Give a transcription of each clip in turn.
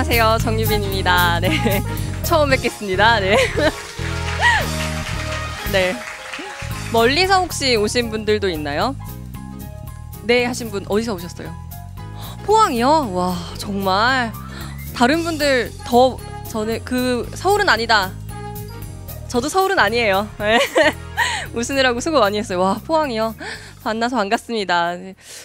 안녕하세요. 정유빈입니다. 네. 처음 뵙겠습니다. 네. 네. 멀리서 혹시 오신 분들도 있나요? 네 하신 분 어디서 오셨어요? 포항이요? 와, 정말 다른 분들 더 저는 그 서울은 아니다. 저도 서울은 아니에요. 네. 웃으느라고 수고 많이 했어요. 와, 포항이요. 만나서 반갑습니다.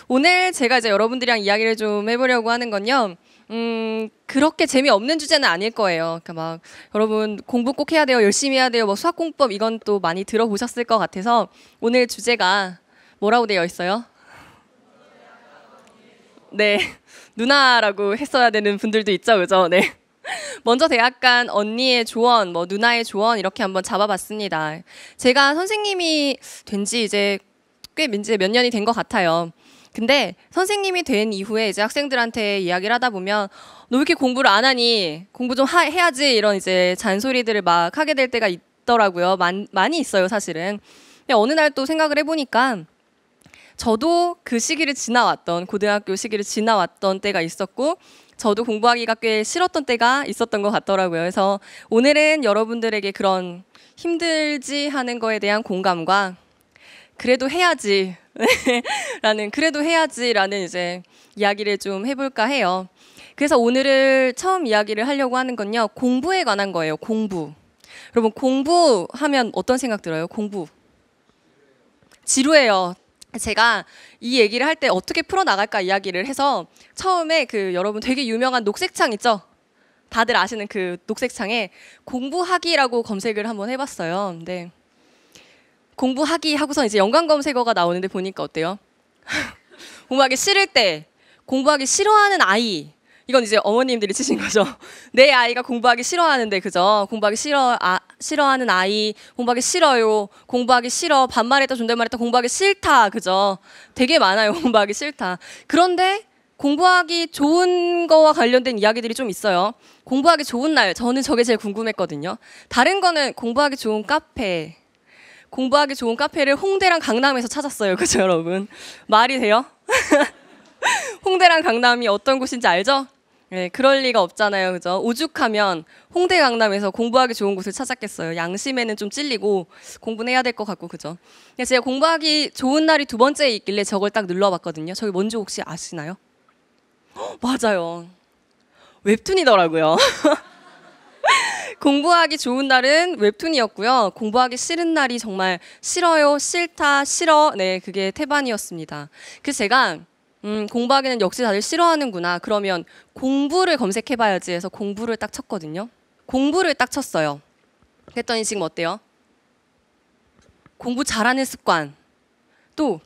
오늘 제가 이제 여러분들이랑 이야기를 좀 해보려고 하는 건요. 음, 그렇게 재미없는 주제는 아닐 거예요. 그러니까 막 여러분 공부 꼭 해야 돼요. 열심히 해야 돼요. 뭐 수학 공법 이건 또 많이 들어보셨을 것 같아서 오늘 주제가 뭐라고 되어 있어요? 네. 누나라고 했어야 되는 분들도 있죠. 그죠? 네. 먼저 대학 간 언니의 조언, 뭐 누나의 조언 이렇게 한번 잡아봤습니다. 제가 선생님이 된 지 이제 꽤 이제 몇 년이 된 것 같아요. 근데 선생님이 된 이후에 이제 학생들한테 이야기를 하다 보면 너 왜 이렇게 공부를 안 하니? 공부 좀 하, 해야지 이런 이제 잔소리들을 막 하게 될 때가 있더라고요. 많, 많이 있어요, 사실은. 근데 어느 날 또 생각을 해보니까 저도 그 시기를 지나왔던 고등학교 시기를 지나왔던 때가 있었고 저도 공부하기가 꽤 싫었던 때가 있었던 것 같더라고요. 그래서 오늘은 여러분들에게 그런 힘들지 하는 거에 대한 공감과 그래도 해야지. 라는, 그래도 해야지. 라는 이제 이야기를 좀 해볼까 해요. 그래서 오늘을 처음 이야기를 하려고 하는 건요. 공부에 관한 거예요. 공부. 여러분, 공부 하면 어떤 생각 들어요? 공부. 지루해요. 제가 이 얘기를 할 때 어떻게 풀어나갈까 이야기를 해서 처음에 그 여러분 되게 유명한 녹색창 있죠? 다들 아시는 그 녹색창에 공부하기라고 검색을 한번 해봤어요. 근데 네. 공부하기 하고서 이제 연관 검색어가 나오는데 보니까 어때요? 공부하기 싫을 때, 공부하기 싫어하는 아이. 이건 이제 어머님들이 치신 거죠. 내 아이가 공부하기 싫어하는데 그죠? 공부하기 싫어 아, 싫어하는 아이, 공부하기 싫어요. 공부하기 싫어. 반말했다 존댓말했다 공부하기 싫다. 그죠? 되게 많아요. 공부하기 싫다. 그런데 공부하기 좋은 거와 관련된 이야기들이 좀 있어요. 공부하기 좋은 날, 저는 저게 제일 궁금했거든요. 다른 거는 공부하기 좋은 카페, 공부하기 좋은 카페를 홍대랑 강남에서 찾았어요. 그죠, 여러분? 말이 돼요? 홍대랑 강남이 어떤 곳인지 알죠? 네, 그럴 리가 없잖아요. 그죠? 오죽하면 홍대 강남에서 공부하기 좋은 곳을 찾았겠어요. 양심에는 좀 찔리고 공부는 해야 될 것 같고 그죠? 제가 공부하기 좋은 날이 두번째 있길래 저걸 딱 눌러봤거든요. 저게 뭔지 혹시 아시나요? 맞아요. 웹툰이더라고요. 공부하기 좋은 날은 웹툰이었고요. 공부하기 싫은 날이 정말 싫어요, 싫다, 싫어. 네, 그게 태반이었습니다. 그 제가 음, 공부하기는 역시 다들 싫어하는구나. 그러면 공부를 검색해봐야지 해서 공부를 딱 쳤거든요. 공부를 딱 쳤어요. 그랬더니 지금 어때요? 공부 잘하는 습관. 또,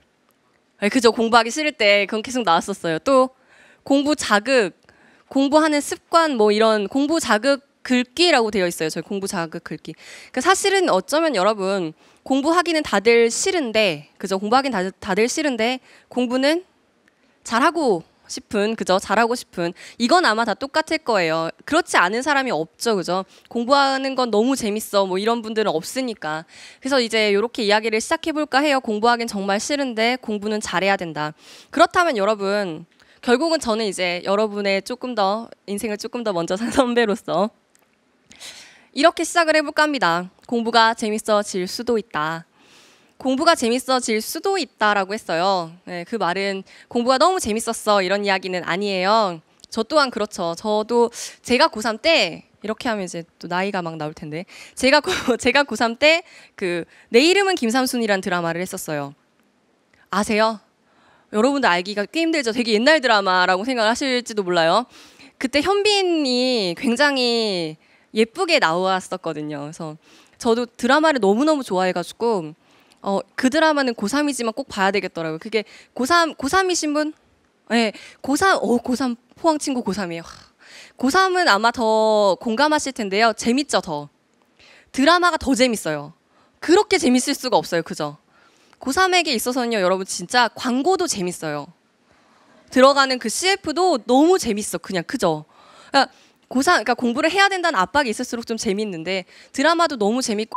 그저 공부하기 싫을 때 그건 계속 나왔었어요. 또, 공부 자극, 공부하는 습관, 뭐 이런 공부 자극 글귀라고 되어 있어요. 저희 공부 자극 글귀. 그 사실은 어쩌면 여러분 공부하기는 다들 싫은데 그죠? 공부하기는 다들, 다들 싫은데 공부는 잘하고 싶은 그죠 잘하고 싶은 이건 아마 다 똑같을 거예요 그렇지 않은 사람이 없죠 그죠 공부하는 건 너무 재밌어 뭐 이런 분들은 없으니까 그래서 이제 이렇게 이야기를 시작해 볼까 해요 공부하긴 정말 싫은데 공부는 잘해야 된다 그렇다면 여러분 결국은 저는 이제 여러분의 조금 더 인생을 조금 더 먼저 선배로서 이렇게 시작을 해볼까 합니다. 공부가 재밌어질 수도 있다. 공부가 재밌어질 수도 있다라고 했어요. 네, 그 말은 공부가 너무 재밌었어 이런 이야기는 아니에요. 저 또한 그렇죠. 저도 제가 고3 때 이렇게 하면 이제 또 나이가 막 나올 텐데 제가 고, 제가 고3 때 그 내 이름은 김삼순이란 드라마를 했었어요. 아세요? 여러분들 알기가 꽤 힘들죠. 되게 옛날 드라마라고 생각하실지도 몰라요. 그때 현빈이 굉장히 예쁘게 나왔었거든요. 그래서 저도 드라마를 너무너무 좋아해가지고 어, 그 드라마는 고3이지만 꼭 봐야 되겠더라고요. 그게 고3, 고3이신 분? 네, 예, 고3, 오, 어, 고3, 포항 친구 고3이에요. 고3은 아마 더 공감하실 텐데요. 재밌죠, 더. 드라마가 더 재밌어요. 그렇게 재밌을 수가 없어요, 그죠? 고3에게 있어서는요, 여러분 진짜 광고도 재밌어요. 들어가는 그 CF도 너무 재밌어, 그냥, 그죠? 그러니까 고사 그러니까 공부를 해야 된다는 압박이 있을수록 좀 재미있는데 드라마도 너무 재밌고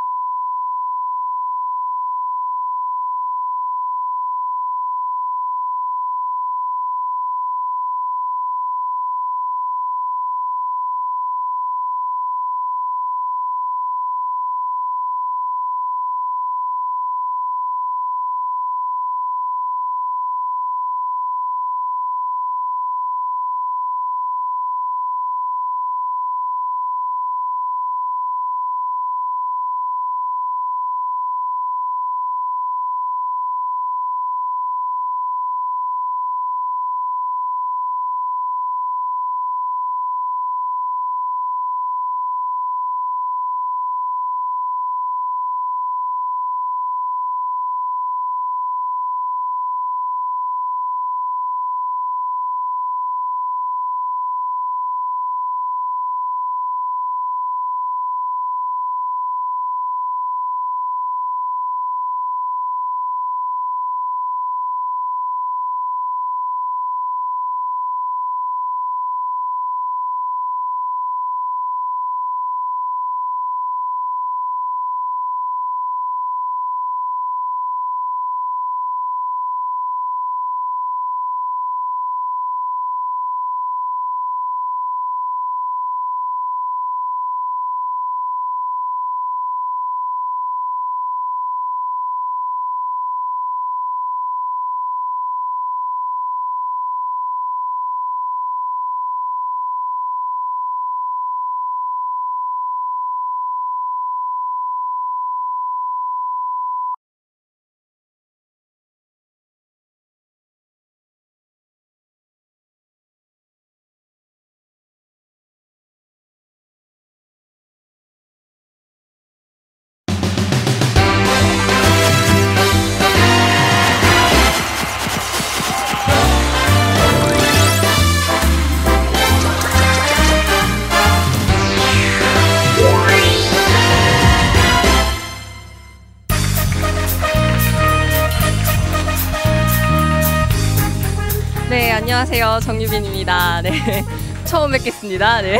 안녕하세요. 정유빈입니다. 네. 처음 뵙겠습니다. 네.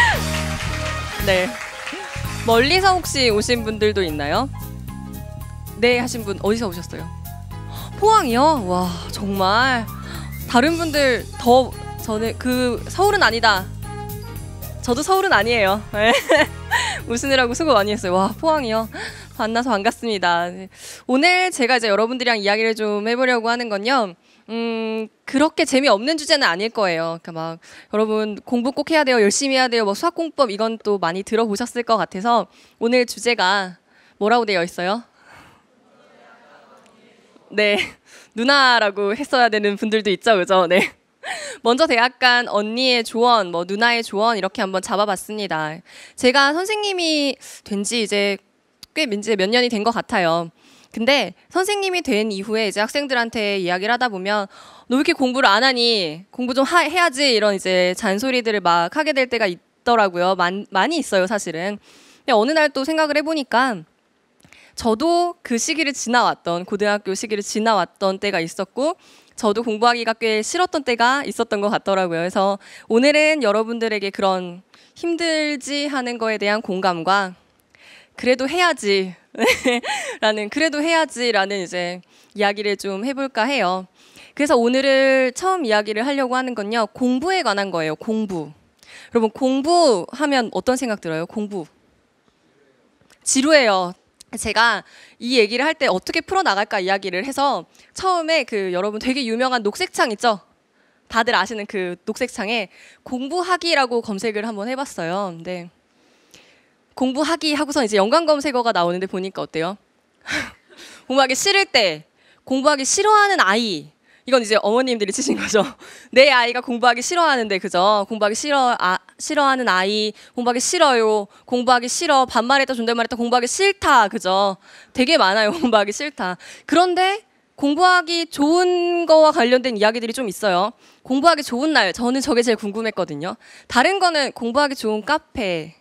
네. 멀리서 혹시 오신 분들도 있나요? 네 하신 분 어디서 오셨어요? 포항이요? 와, 정말 다른 분들 더 저는 그 서울은 아니다. 저도 서울은 아니에요. 네. 웃으느라고 수고 많이 했어요. 와, 포항이요. 만나서 반갑습니다. 오늘 제가 이제 여러분들이랑 이야기를 좀 해보려고 하는 건요. 음, 그렇게 재미없는 주제는 아닐 거예요. 그러니까 막 여러분 공부 꼭 해야 돼요. 열심히 해야 돼요. 뭐 수학 공법 이건 또 많이 들어보셨을 것 같아서 오늘 주제가 뭐라고 되어 있어요? 네. 누나라고 했어야 되는 분들도 있죠. 그죠? 네. 먼저 대학 간 언니의 조언, 뭐 누나의 조언 이렇게 한번 잡아봤습니다. 제가 선생님이 된 지 이제 꽤 이제 몇 년이 된 것 같아요. 근데 선생님이 된 이후에 이제 학생들한테 이야기를 하다 보면 너 왜 이렇게 공부를 안 하니? 공부 좀 하, 해야지 이런 이제 잔소리들을 막 하게 될 때가 있더라고요. 많, 많이 있어요, 사실은. 근데 어느 날 또 생각을 해보니까 저도 그 시기를 지나왔던 고등학교 시기를 지나왔던 때가 있었고 저도 공부하기가 꽤 싫었던 때가 있었던 것 같더라고요. 그래서 오늘은 여러분들에게 그런 힘들지 하는 거에 대한 공감과 그래도 해야지. 라는, 그래도 해야지. 라는 이제 이야기를 좀 해볼까 해요. 그래서 오늘을 처음 이야기를 하려고 하는 건요. 공부에 관한 거예요. 공부. 여러분, 공부 하면 어떤 생각 들어요? 공부. 지루해요. 제가 이 얘기를 할 때 어떻게 풀어나갈까 이야기를 해서 처음에 그 여러분 되게 유명한 녹색창 있죠? 다들 아시는 그 녹색창에 공부하기라고 검색을 한번 해봤어요. 근데 네. 공부하기 하고서 이제 연관 검색어가 나오는데 보니까 어때요? 공부하기 싫을 때, 공부하기 싫어하는 아이. 이건 이제 어머님들이 치신 거죠. 내 아이가 공부하기 싫어하는데 그죠? 공부하기 싫어 아, 싫어하는 아이, 공부하기 싫어요. 공부하기 싫어. 반말했다 존댓말했다 공부하기 싫다. 그죠? 되게 많아요. 공부하기 싫다. 그런데 공부하기 좋은 거와 관련된 이야기들이 좀 있어요. 공부하기 좋은 날, 저는 저게 제일 궁금했거든요. 다른 거는 공부하기 좋은 카페,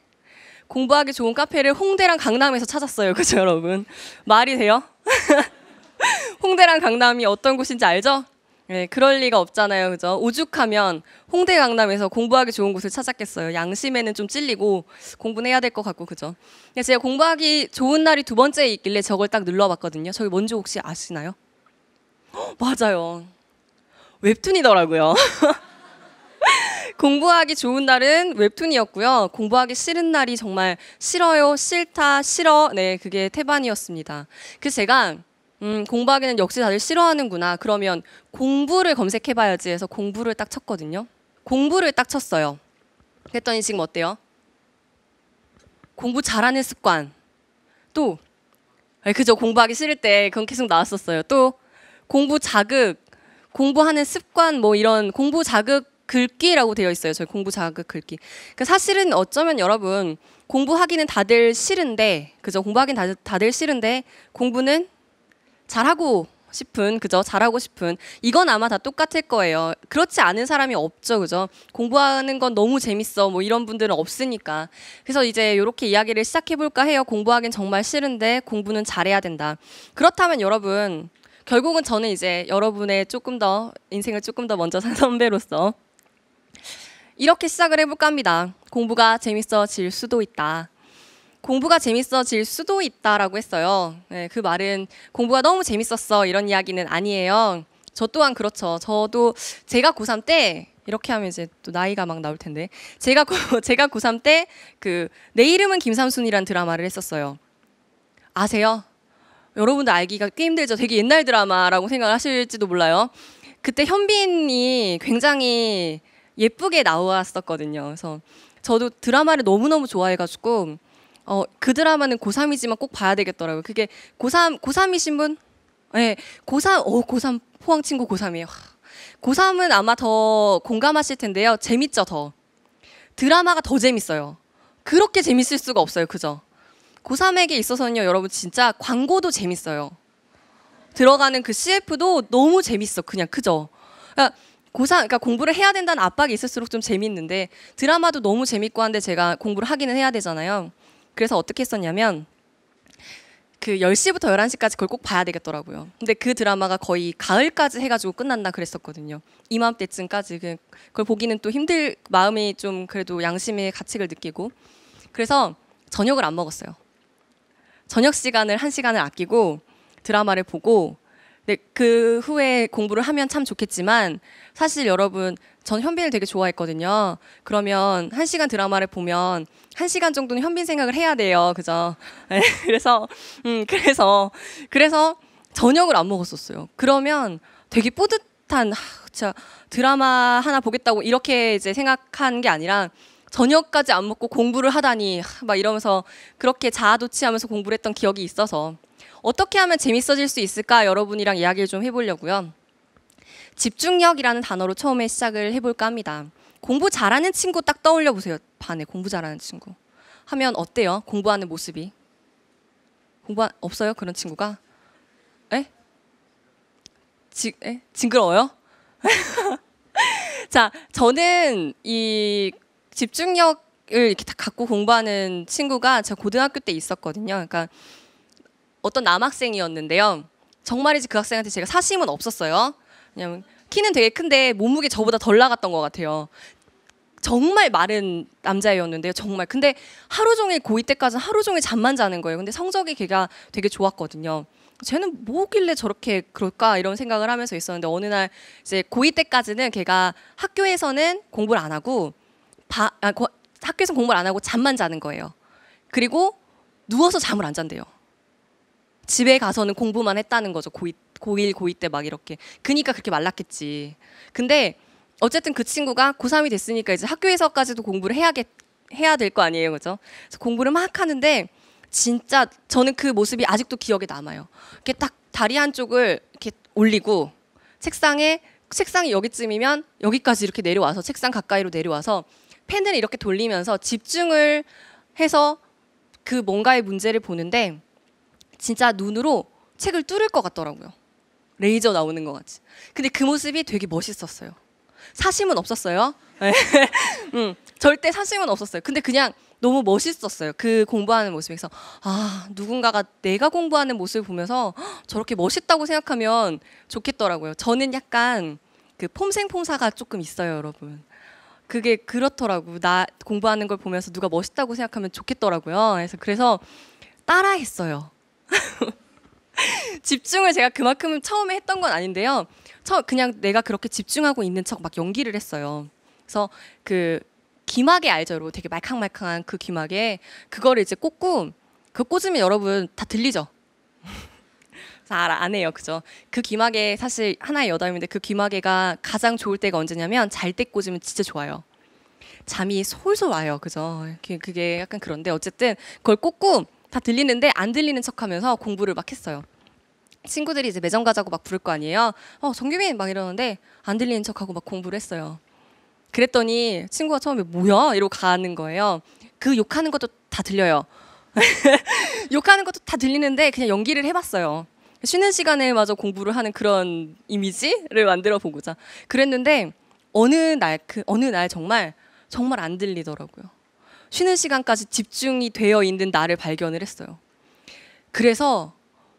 공부하기 좋은 카페를 홍대랑 강남에서 찾았어요. 그죠, 여러분? 말이 돼요? 홍대랑 강남이 어떤 곳인지 알죠? 네, 그럴 리가 없잖아요. 그죠? 오죽하면 홍대 강남에서 공부하기 좋은 곳을 찾았겠어요. 양심에는 좀 찔리고 공부는 해야 될 것 같고 그죠? 제가 공부하기 좋은 날이 두번째 있길래 저걸 딱 눌러봤거든요. 저게 뭔지 혹시 아시나요? 맞아요. 웹툰이더라고요. 공부하기 좋은 날은 웹툰이었고요. 공부하기 싫은 날이 정말 싫어요, 싫다, 싫어. 네, 그게 태반이었습니다. 그 제가 음, 공부하기는 역시 다들 싫어하는구나. 그러면 공부를 검색해봐야지 해서 공부를 딱 쳤거든요. 공부를 딱 쳤어요. 그랬더니 지금 어때요? 공부 잘하는 습관. 또, 아, 그저 공부하기 싫을 때 그건 계속 나왔었어요. 또, 공부 자극, 공부하는 습관, 뭐 이런 공부 자극 글귀라고 되어 있어요. 저희 공부 자극 글귀. 그러니까 사실은 어쩌면 여러분 공부하기는 다들 싫은데 그죠? 공부하기는 다들, 다들 싫은데 공부는 잘하고 싶은 그죠 잘하고 싶은 이건 아마 다 똑같을 거예요 그렇지 않은 사람이 없죠 그죠 공부하는 건 너무 재밌어 뭐 이런 분들은 없으니까 그래서 이제 이렇게 이야기를 시작해 볼까 해요 공부하긴 정말 싫은데 공부는 잘해야 된다 그렇다면 여러분 결국은 저는 이제 여러분의 조금 더 인생을 조금 더 먼저 산 선배로서 이렇게 시작을 해볼까 합니다. 공부가 재밌어질 수도 있다. 공부가 재밌어질 수도 있다라고 했어요. 네, 그 말은 공부가 너무 재밌었어 이런 이야기는 아니에요. 저 또한 그렇죠. 저도 제가 고3 때 이렇게 하면 이제 또 나이가 막 나올 텐데 제가 고, 제가 고3 때 그 내 이름은 김삼순이란 드라마를 했었어요. 아세요? 여러분들 알기가 꽤 힘들죠. 되게 옛날 드라마라고 생각하실지도 몰라요. 그때 현빈이 굉장히 예쁘게 나왔었거든요. 그래서 저도 드라마를 너무너무 좋아해가지고 어, 그 드라마는 고3이지만 꼭 봐야 되겠더라고요. 그게 고3, 고3이신 분? 네, 예, 고3, 오, 어, 고3, 포항 친구 고3이에요. 고3은 아마 더 공감하실 텐데요. 재밌죠, 더. 드라마가 더 재밌어요. 그렇게 재밌을 수가 없어요, 그죠? 고3에게 있어서는요, 여러분 진짜 광고도 재밌어요. 들어가는 그 CF도 너무 재밌어, 그냥, 그죠? 그러니까 고상 그러니까 공부를 해야 된다는 압박이 있을수록 좀 재밌는데 드라마도 너무 재밌고 한데 제가 공부를 하기는 해야 되잖아요. 그래서 어떻게 했었냐면 그 10시부터 11시까지 그걸 꼭 봐야 되겠더라고요. 근데 그 드라마가 거의 가을까지 해가지고 끝난다 그랬었거든요. 이맘때쯤까지 그, 그걸 보기는 또 힘들 마음이 좀 그래도 양심의 가책을 느끼고 그래서 저녁을 안 먹었어요. 저녁 시간을 한 시간을 아끼고 드라마를 보고 네, 그 후에 공부를 하면 참 좋겠지만 사실 여러분 전 현빈을 되게 좋아했거든요. 그러면 한 시간 드라마를 보면 한 시간 정도는 현빈 생각을 해야 돼요. 그죠? 네, 그래서 음 그래서 그래서 저녁을 안 먹었었어요. 그러면 되게 뿌듯한 하, 자 드라마 하나 보겠다고 이렇게 이제 생각한 게 아니라 저녁까지 안 먹고 공부를 하다니 막 이러면서 그렇게 자아도취하면서 공부를 했던 기억이 있어서 어떻게 하면 재밌어질 수 있을까 여러분이랑 이야기를 좀 해보려고요. 집중력이라는 단어로 처음에 시작을 해볼까 합니다. 공부 잘하는 친구 딱 떠올려 보세요. 반에 공부 잘하는 친구 하면 어때요? 공부하는 모습이 공부 없어요 그런 친구가? 에? 지, 에? 징그러워요? 자, 저는 이 집중력을 이렇게 다 갖고 공부하는 친구가 제가 고등학교 때 있었거든요. 그러니까 어떤 남학생이었는데요. 정말이지 그 학생한테 제가 사심은 없었어요. 왜냐면 키는 되게 큰데 몸무게 저보다 덜 나갔던 것 같아요. 정말 마른 남자애였는데요. 정말. 근데 하루 종일 고2 때까지는 하루 종일 잠만 자는 거예요. 근데 성적이 걔가 되게 좋았거든요. 쟤는 뭐길래 저렇게 그럴까 이런 생각을 하면서 있었는데 어느 날 이제 고2 때까지는 걔가 학교에서는 공부를 안 하고 바, 아, 고, 학교에서 공부를 안 하고 잠만 자는 거예요. 그리고 누워서 잠을 안 잔대요. 집에 가서는 공부만 했다는 거죠. 고2, 고1, 고2 때 막 이렇게. 그니까 그렇게 말랐겠지. 근데 어쨌든 그 친구가 고3이 됐으니까 이제 학교에서까지도 공부를 해야겠, 해야 될 거 아니에요. 그죠? 그래서 공부를 막 하는데 진짜 저는 그 모습이 아직도 기억에 남아요. 이렇게 딱 다리 한쪽을 이렇게 올리고 책상에 책상이 여기쯤이면 여기까지 이렇게 내려와서 책상 가까이로 내려와서 펜을 이렇게 돌리면서 집중을 해서 그 뭔가의 문제를 보는데 진짜 눈으로 책을 뚫을 것 같더라고요. 레이저 나오는 것 같이. 근데 그 모습이 되게 멋있었어요. 사심은 없었어요. 네. 음, 절대 사심은 없었어요. 근데 그냥 너무 멋있었어요. 그 공부하는 모습에서 아 누군가가 내가 공부하는 모습을 보면서 저렇게 멋있다고 생각하면 좋겠더라고요. 저는 약간 그 폼생폼사가 조금 있어요, 여러분. 그게 그렇더라고. 나 공부하는 걸 보면서 누가 멋있다고 생각하면 좋겠더라고요. 그래서 그래서 따라했어요. 집중을 제가 그만큼 처음에 했던 건 아닌데요. 처, 그냥 내가 그렇게 집중하고 있는 척 막 연기를 했어요. 그래서 그 귀마개 알죠, 여러분? 되게 말캉말캉한 그 귀마개 그거를 이제 꽂고 그 꽂으면 여러분 다 들리죠? 잘 안 해요, 그죠? 그 귀마개 사실 하나의 여담인데 그 귀마개가 가장 좋을 때가 언제냐면 잘 때 꽂으면 진짜 좋아요. 잠이 솔솔 와요, 그죠? 그, 그게 약간 그런데 어쨌든 그걸 꽂고 다 들리는데 안 들리는 척하면서 공부를 막 했어요. 친구들이 이제 매점 가자고 막 부를 거 아니에요. 어 정규빈 막 이러는데 안 들리는 척하고 막 공부를 했어요. 그랬더니 친구가 처음에 뭐야 이러고 가는 거예요. 그 욕하는 것도 다 들려요. 욕하는 것도 다 들리는데 그냥 연기를 해봤어요. 쉬는 시간에 마저 공부를 하는 그런 이미지를 만들어 보고자 그랬는데 어느 날 그 어느 날 정말 정말 안 들리더라고요. 쉬는 시간까지 집중이 되어 있는 나를 발견을 했어요. 그래서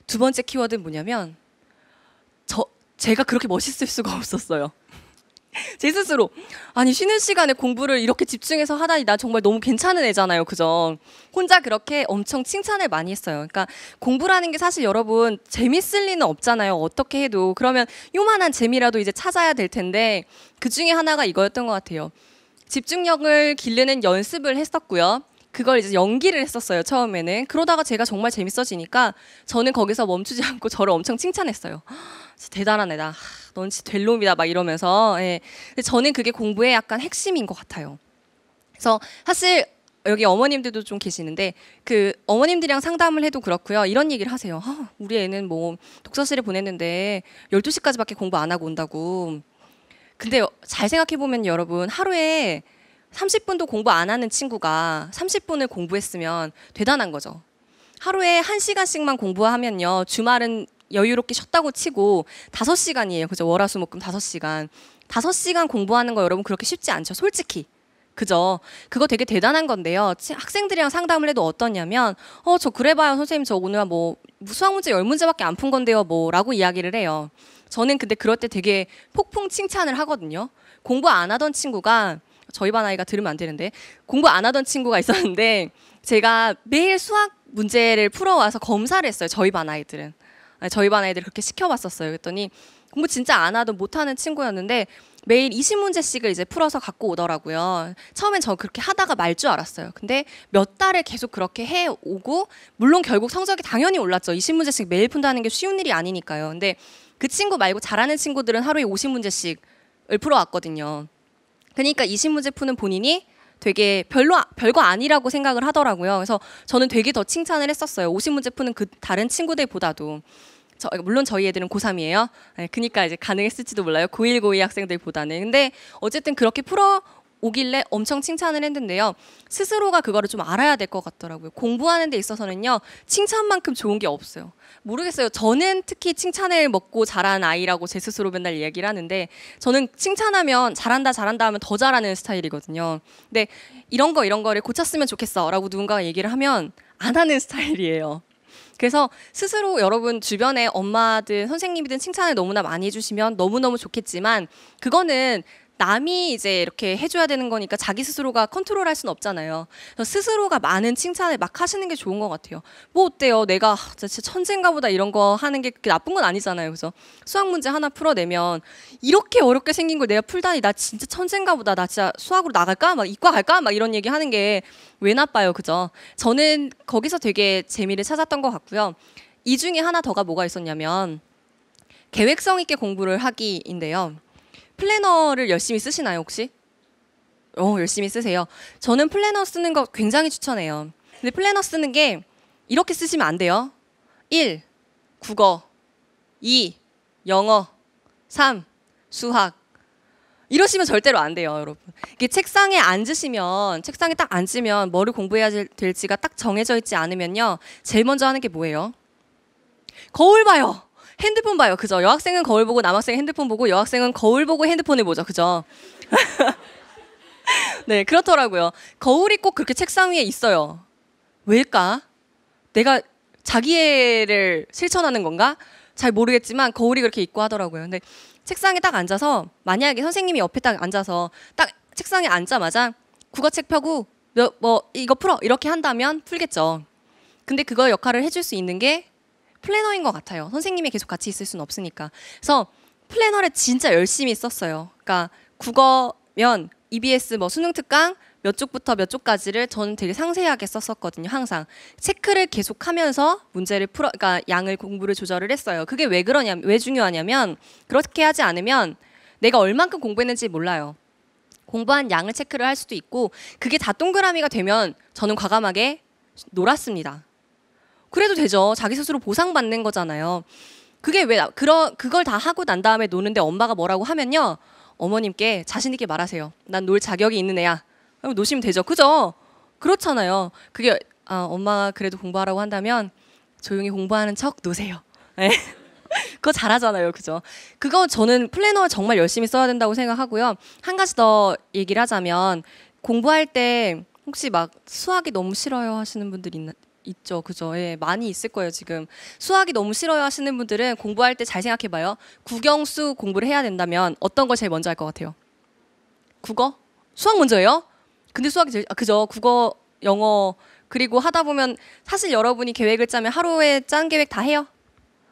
두 번째 키워드는 뭐냐면 저 제가 그렇게 멋있을 수가 없었어요. 제 스스로 아니 쉬는 시간에 공부를 이렇게 집중해서 하다니 나 정말 너무 괜찮은 애잖아요 그죠 혼자 그렇게 엄청 칭찬을 많이 했어요 그러니까 공부라는 게 사실 여러분 재밌을 리는 없잖아요 어떻게 해도 그러면 요만한 재미라도 이제 찾아야 될 텐데 그중에 하나가 이거였던 것 같아요 집중력을 기르는 연습을 했었고요. 그걸 이제 연기를 했었어요 처음에는 그러다가 제가 정말 재밌어지니까 저는 거기서 멈추지 않고 저를 엄청 칭찬했어요 대단한 애다 넌 진짜 될 놈이다 막 이러면서 예. 근데 저는 그게 공부의 약간 핵심인 것 같아요 그래서 사실 여기 어머님들도 좀 계시는데 그 어머님들이랑 상담을 해도 그렇고요. 이런 얘기를 하세요. 우리 애는 뭐 독서실에 보냈는데 12시까지밖에 공부 안 하고 온다고. 근데 잘 생각해 보면 여러분 하루에 30분도 공부 안 하는 친구가 30분을 공부했으면 대단한 거죠. 하루에 1시간씩만 공부하면요. 주말은 여유롭게 쉬었다고 치고 5시간이에요. 그죠? 월화수목금 5시간. 5시간 공부하는 거 여러분 그렇게 쉽지 않죠. 솔직히. 그죠? 그거 되게 대단한 건데요. 학생들이랑 상담을 해도 어떠냐면, 어, 저 그래봐요, 선생님. 저 오늘 뭐, 수학문제 10문제밖에 안 푼 건데요. 뭐, 라고 이야기를 해요. 저는 근데 그럴 때 되게 폭풍 칭찬을 하거든요. 공부 안 하던 친구가 저희 반 아이가 들으면 안 되는데 공부 안 하던 친구가 있었는데 제가 매일 수학 문제를 풀어와서 검사를 했어요. 저희 반 아이들은. 아, 저희 반 아이들 그렇게 시켜봤었어요. 그랬더니 공부 진짜 안 하던 못하는 친구였는데 매일 20문제씩을 이제 풀어서 갖고 오더라고요. 처음엔 저 그렇게 하다가 말 줄 알았어요. 근데 몇달에 계속 그렇게 해오고 물론 결국 성적이 당연히 올랐죠. 20문제씩 매일 푼다는 게 쉬운 일이 아니니까요. 근데 그 친구 말고 잘하는 친구들은 하루에 50문제씩을 풀어왔거든요. 그러니까 20문제 푸는 본인이 되게 별로 아, 별거 아니라고 생각을 하더라고요. 그래서 저는 되게 더 칭찬을 했었어요. 50문제 푸는 그 다른 친구들보다도 저, 물론 저희 애들은 고3이에요. 그러니까 이제 가능했을지도 몰라요. 고1, 고2 학생들보다는. 근데 어쨌든 그렇게 풀어 오길래 엄청 칭찬을 했는데요. 스스로가 그거를 좀 알아야 될 것 같더라고요. 공부하는 데 있어서는요. 칭찬만큼 좋은 게 없어요. 모르겠어요. 저는 특히 칭찬을 먹고 자란 아이라고 제 스스로 맨날 얘기를 하는데 저는 칭찬하면 잘한다 잘한다 하면 더 잘하는 스타일이거든요. 근데 이런 거 이런 거를 고쳤으면 좋겠어라고 누군가가 얘기를 하면 안 하는 스타일이에요. 그래서 스스로 여러분 주변에 엄마든 선생님이든 칭찬을 너무나 많이 해주시면 너무너무 좋겠지만 그거는 남이 이제 이렇게 해줘야 되는 거니까 자기 스스로가 컨트롤할 수는 없잖아요. 스스로가 많은 칭찬을 막 하시는 게 좋은 것 같아요. 뭐 어때요? 내가 진짜 천재인가 보다 이런 거 하는 게 그렇게 나쁜 건 아니잖아요. 그래서 수학 문제 하나 풀어내면 이렇게 어렵게 생긴 걸 내가 풀다니 나 진짜 천재인가 보다. 나 진짜 수학으로 나갈까? 막 이과 갈까? 막 이런 얘기 하는 게 왜 나빠요. 그죠? 저는 거기서 되게 재미를 찾았던 것 같고요. 이 중에 하나 더가 뭐가 있었냐면 계획성 있게 공부를 하기인데요. 플래너를 열심히 쓰시나요, 혹시? 어, 열심히 쓰세요. 저는 플래너 쓰는 거 굉장히 추천해요. 근데 플래너 쓰는 게 이렇게 쓰시면 안 돼요. 1. 국어 2. 영어 3. 수학 이러시면 절대로 안 돼요, 여러분. 이게 책상에 앉으시면 책상에 딱 앉으면 뭐를 공부해야 될지가 딱 정해져 있지 않으면요. 제일 먼저 하는 게 뭐예요? 거울 봐요. 핸드폰 봐요. 그죠? 여학생은 거울 보고 남학생 핸드폰 보고 여학생은 거울 보고 핸드폰을 보죠. 그죠? 네, 그렇더라고요. 거울이 꼭 그렇게 책상 위에 있어요. 왜일까? 내가 자기애를 실천하는 건가? 잘 모르겠지만 거울이 그렇게 있고 하더라고요. 근데 책상에 딱 앉아서 만약에 선생님이 옆에 딱 앉아서 딱 책상에 앉자마자 국어책 펴고 뭐 이거 풀어 이렇게 한다면 풀겠죠. 근데 그거 역할을 해줄 수 있는 게 플래너인 것 같아요. 선생님이 계속 같이 있을 수는 없으니까. 그래서 플래너를 진짜 열심히 썼어요. 그러니까 국어면 EBS 뭐 수능 특강 몇 쪽부터 몇 쪽까지를 저는 되게 상세하게 썼었거든요. 항상 체크를 계속하면서 문제를 풀어, 그러니까 양을 공부를 조절을 했어요. 그게 왜 그러냐, 왜 중요하냐면 그렇게 하지 않으면 내가 얼만큼 공부했는지 몰라요. 공부한 양을 체크를 할 수도 있고 그게 다 동그라미가 되면 저는 과감하게 놀았습니다. 그래도 되죠. 자기 스스로 보상받는 거잖아요. 그게 왜그러 그걸 다 하고 난 다음에 노는데 엄마가 뭐라고 하면요. 어머님께 자신 있게 말하세요. 난 놀 자격이 있는 애야. 그럼 노시면 되죠. 그죠? 그렇잖아요. 그게 아, 엄마가 그래도 공부하라고 한다면 조용히 공부하는 척 노세요. 네. 그거 잘하잖아요. 그죠? 그거 저는 플래너 정말 열심히 써야 된다고 생각하고요. 한 가지 더 얘기를 하자면 공부할 때 혹시 막 수학이 너무 싫어요 하시는 분들 있나, 요 있죠. 그죠. 예, 많이 있을 거예요, 지금. 수학이 너무 싫어요 하시는 분들은 공부할 때 잘 생각해 봐요. 국영수 공부를 해야 된다면 어떤 걸 제일 먼저 할 것 같아요? 국어? 수학 먼저예요? 근데 수학이 제일 아, 그죠. 국어, 영어 그리고 하다 보면 사실 여러분이 계획을 짜면 하루에 짠 계획 다 해요?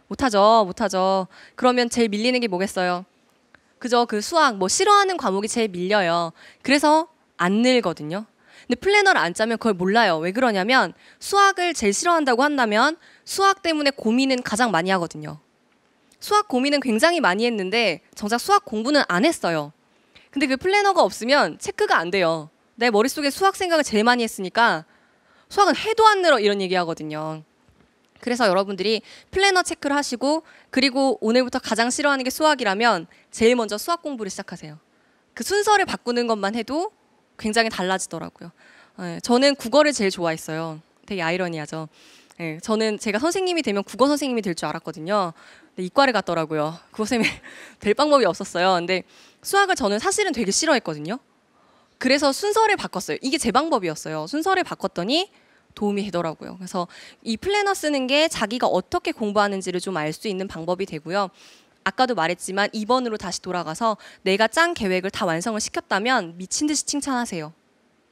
못 하죠. 못 하죠. 그러면 제일 밀리는 게 뭐겠어요? 그죠. 그 수학 뭐 싫어하는 과목이 제일 밀려요. 그래서 안 늘거든요. 근데 플래너를 안 짜면 그걸 몰라요. 왜 그러냐면 수학을 제일 싫어한다고 한다면 수학 때문에 고민은 가장 많이 하거든요. 수학 고민은 굉장히 많이 했는데 정작 수학 공부는 안 했어요. 근데 그 플래너가 없으면 체크가 안 돼요. 내 머릿속에 수학 생각을 제일 많이 했으니까 수학은 해도 안 늘어 이런 얘기 하거든요. 그래서 여러분들이 플래너 체크를 하시고 그리고 오늘부터 가장 싫어하는 게 수학이라면 제일 먼저 수학 공부를 시작하세요. 그 순서를 바꾸는 것만 해도 굉장히 달라지더라고요. 네, 저는 국어를 제일 좋아했어요. 되게 아이러니하죠. 네, 저는 제가 선생님이 되면 국어 선생님이 될 줄 알았거든요. 근데 이과를 갔더라고요. 국어 선생님될 방법이 없었어요. 근데 수학을 저는 사실은 되게 싫어했거든요. 그래서 순서를 바꿨어요. 이게 제 방법이었어요. 순서를 바꿨더니 도움이 되더라고요. 그래서 이 플래너 쓰는 게 자기가 어떻게 공부하는지를 좀 알 수 있는 방법이 되고요. 아까도 말했지만 2번으로 다시 돌아가서 내가 짠 계획을 다 완성을 시켰다면 미친 듯이 칭찬하세요.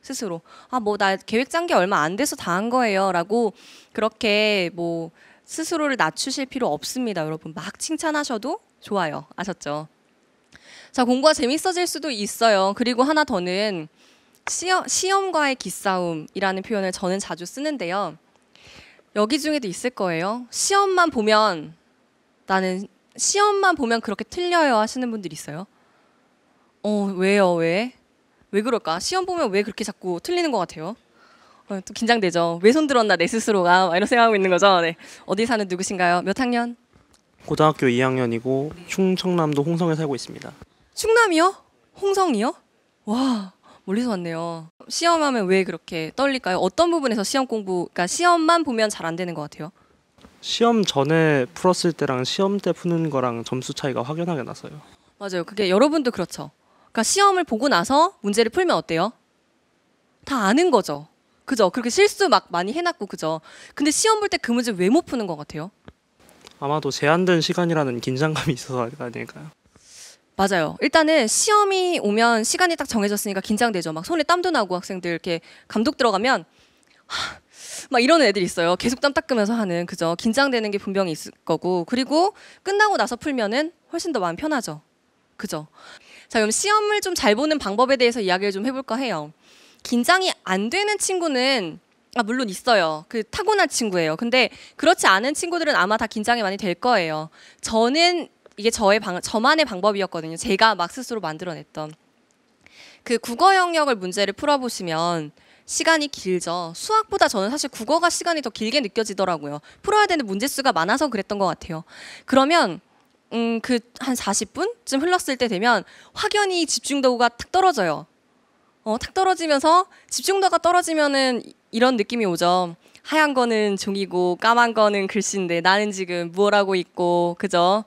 스스로. 아, 뭐, 나 계획 짠 게 얼마 안 돼서 다 한 거예요. 라고 그렇게 뭐, 스스로를 낮추실 필요 없습니다. 여러분. 막 칭찬하셔도 좋아요. 아셨죠? 자, 공부가 재밌어질 수도 있어요. 그리고 하나 더는 시험, 과의 기싸움이라는 표현을 저는 자주 쓰는데요. 여기 중에도 있을 거예요. 시험만 보면 나는 시험만 보면 그렇게 틀려요 하시는 분들 있어요. 어 왜요 왜? 왜 그럴까? 시험 보면 왜 그렇게 자꾸 틀리는 것 같아요? 어, 또 긴장되죠. 왜 손들었나 내 스스로가 이런 생각하고 있는 거죠. 네. 어디 사는 누구신가요? 몇 학년? 고등학교 2학년이고 충청남도 홍성에 살고 있습니다. 충남이요? 홍성이요? 와 멀리서 왔네요. 시험하면 왜 그렇게 떨릴까요? 어떤 부분에서 시험 공부, 그러니까 시험만 보면 잘 안 되는 것 같아요? 시험 전에 풀었을 때랑 시험 때 푸는 거랑 점수 차이가 확연하게 났어요. 맞아요. 그게 여러분도 그렇죠. 그러니까 시험을 보고 나서 문제를 풀면 어때요? 다 아는 거죠. 그죠? 그렇게 실수 막 많이 해놨고 그죠? 근데 시험 볼 때 그 문제 왜 못 푸는 것 같아요? 아마도 제한된 시간이라는 긴장감이 있어서 아닐까요? 맞아요. 일단은 시험이 오면 시간이 딱 정해졌으니까 긴장되죠. 막 손에 땀도 나고 학생들 이렇게 감독 들어가면 하, 막 이러는 애들 있어요. 계속 땀 닦으면서 하는 그죠. 긴장되는 게 분명히 있을 거고 그리고 끝나고 나서 풀면은 훨씬 더 마음 편하죠. 그죠. 자 그럼 시험을 좀 잘 보는 방법에 대해서 이야기를 좀 해볼까 해요. 긴장이 안 되는 친구는 아, 물론 있어요. 그 타고난 친구예요. 근데 그렇지 않은 친구들은 아마 다 긴장이 많이 될 거예요. 저는 이게 저의 방, 저만의 방법이었거든요. 제가 막 스스로 만들어냈던. 그 국어 영역을 문제를 풀어보시면 시간이 길죠. 수학보다 저는 사실 국어가 시간이 더 길게 느껴지더라고요. 풀어야 되는 문제수가 많아서 그랬던 것 같아요. 그러면 음, 그 한 40분쯤 흘렀을 때 되면 확연히 집중도가 탁 떨어져요. 어, 탁 떨어지면서 집중도가 떨어지면은 이런 느낌이 오죠. 하얀 거는 종이고 까만 거는 글씨인데 나는 지금 무엇 하고 있고 그죠?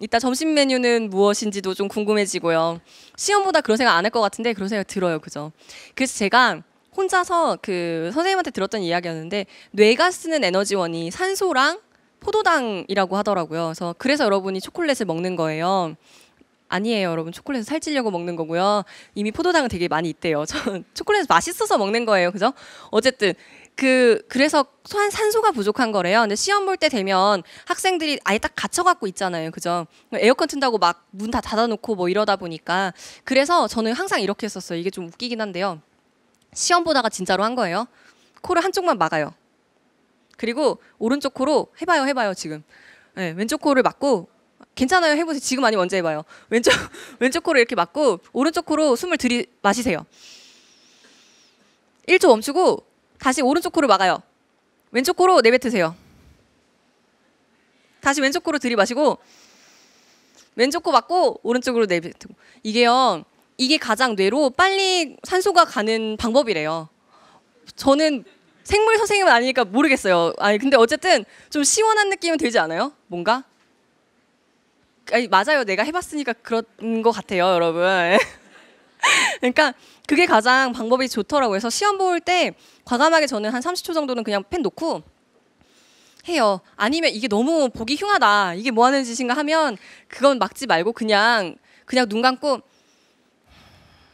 이따 점심 메뉴는 무엇인지도 좀 궁금해지고요. 시험보다 그런 생각 안 할 것 같은데 그런 생각 들어요. 그죠? 그래서 제가 혼자서 그 선생님한테 들었던 이야기였는데 뇌가 쓰는 에너지원이 산소랑 포도당이라고 하더라고요. 그래서 그래서 여러분이 초콜릿을 먹는 거예요. 아니에요, 여러분. 초콜릿을 살찌려고 먹는 거고요. 이미 포도당은 되게 많이 있대요. 전 초콜릿 맛있어서 먹는 거예요. 그죠? 어쨌든 그 그래서 소한 산소가 부족한 거래요. 근데 시험 볼 때 되면 학생들이 아예 딱 갇혀 갖고 있잖아요. 그죠? 에어컨 튼다고 막 문 다 닫아 놓고 뭐 이러다 보니까 그래서 저는 항상 이렇게 했었어요. 이게 좀 웃기긴 한데요. 시험 보다가 진짜로 한 거예요. 코를 한쪽만 막아요. 그리고 오른쪽 코로 해봐요, 해봐요, 지금. 네, 왼쪽 코를 막고, 괜찮아요, 해보세요. 지금 아니면 언제 해봐요. 왼쪽, 왼쪽 코로 이렇게 막고, 오른쪽 코로 숨을 들이 마시세요. 1초 멈추고, 다시 오른쪽 코를 막아요. 왼쪽 코로 내뱉으세요. 다시 왼쪽 코로 들이마시고, 왼쪽 코 막고, 오른쪽으로 내뱉고. 이게요, 이게 가장 뇌로 빨리 산소가 가는 방법이래요. 저는 생물 선생님은 아니니까 모르겠어요. 아니 근데 어쨌든 좀 시원한 느낌은 들지 않아요? 뭔가? 아니 맞아요. 내가 해봤으니까 그런 것 같아요, 여러분. 그러니까 그게 가장 방법이 좋더라고요. 서 시험 볼 때 과감하게 저는 한 30초 정도는 그냥 펜 놓고 해요. 아니면 이게 너무 보기 흉하다. 이게 뭐 하는 짓인가 하면 그건 막지 말고 그냥 그냥 눈 감고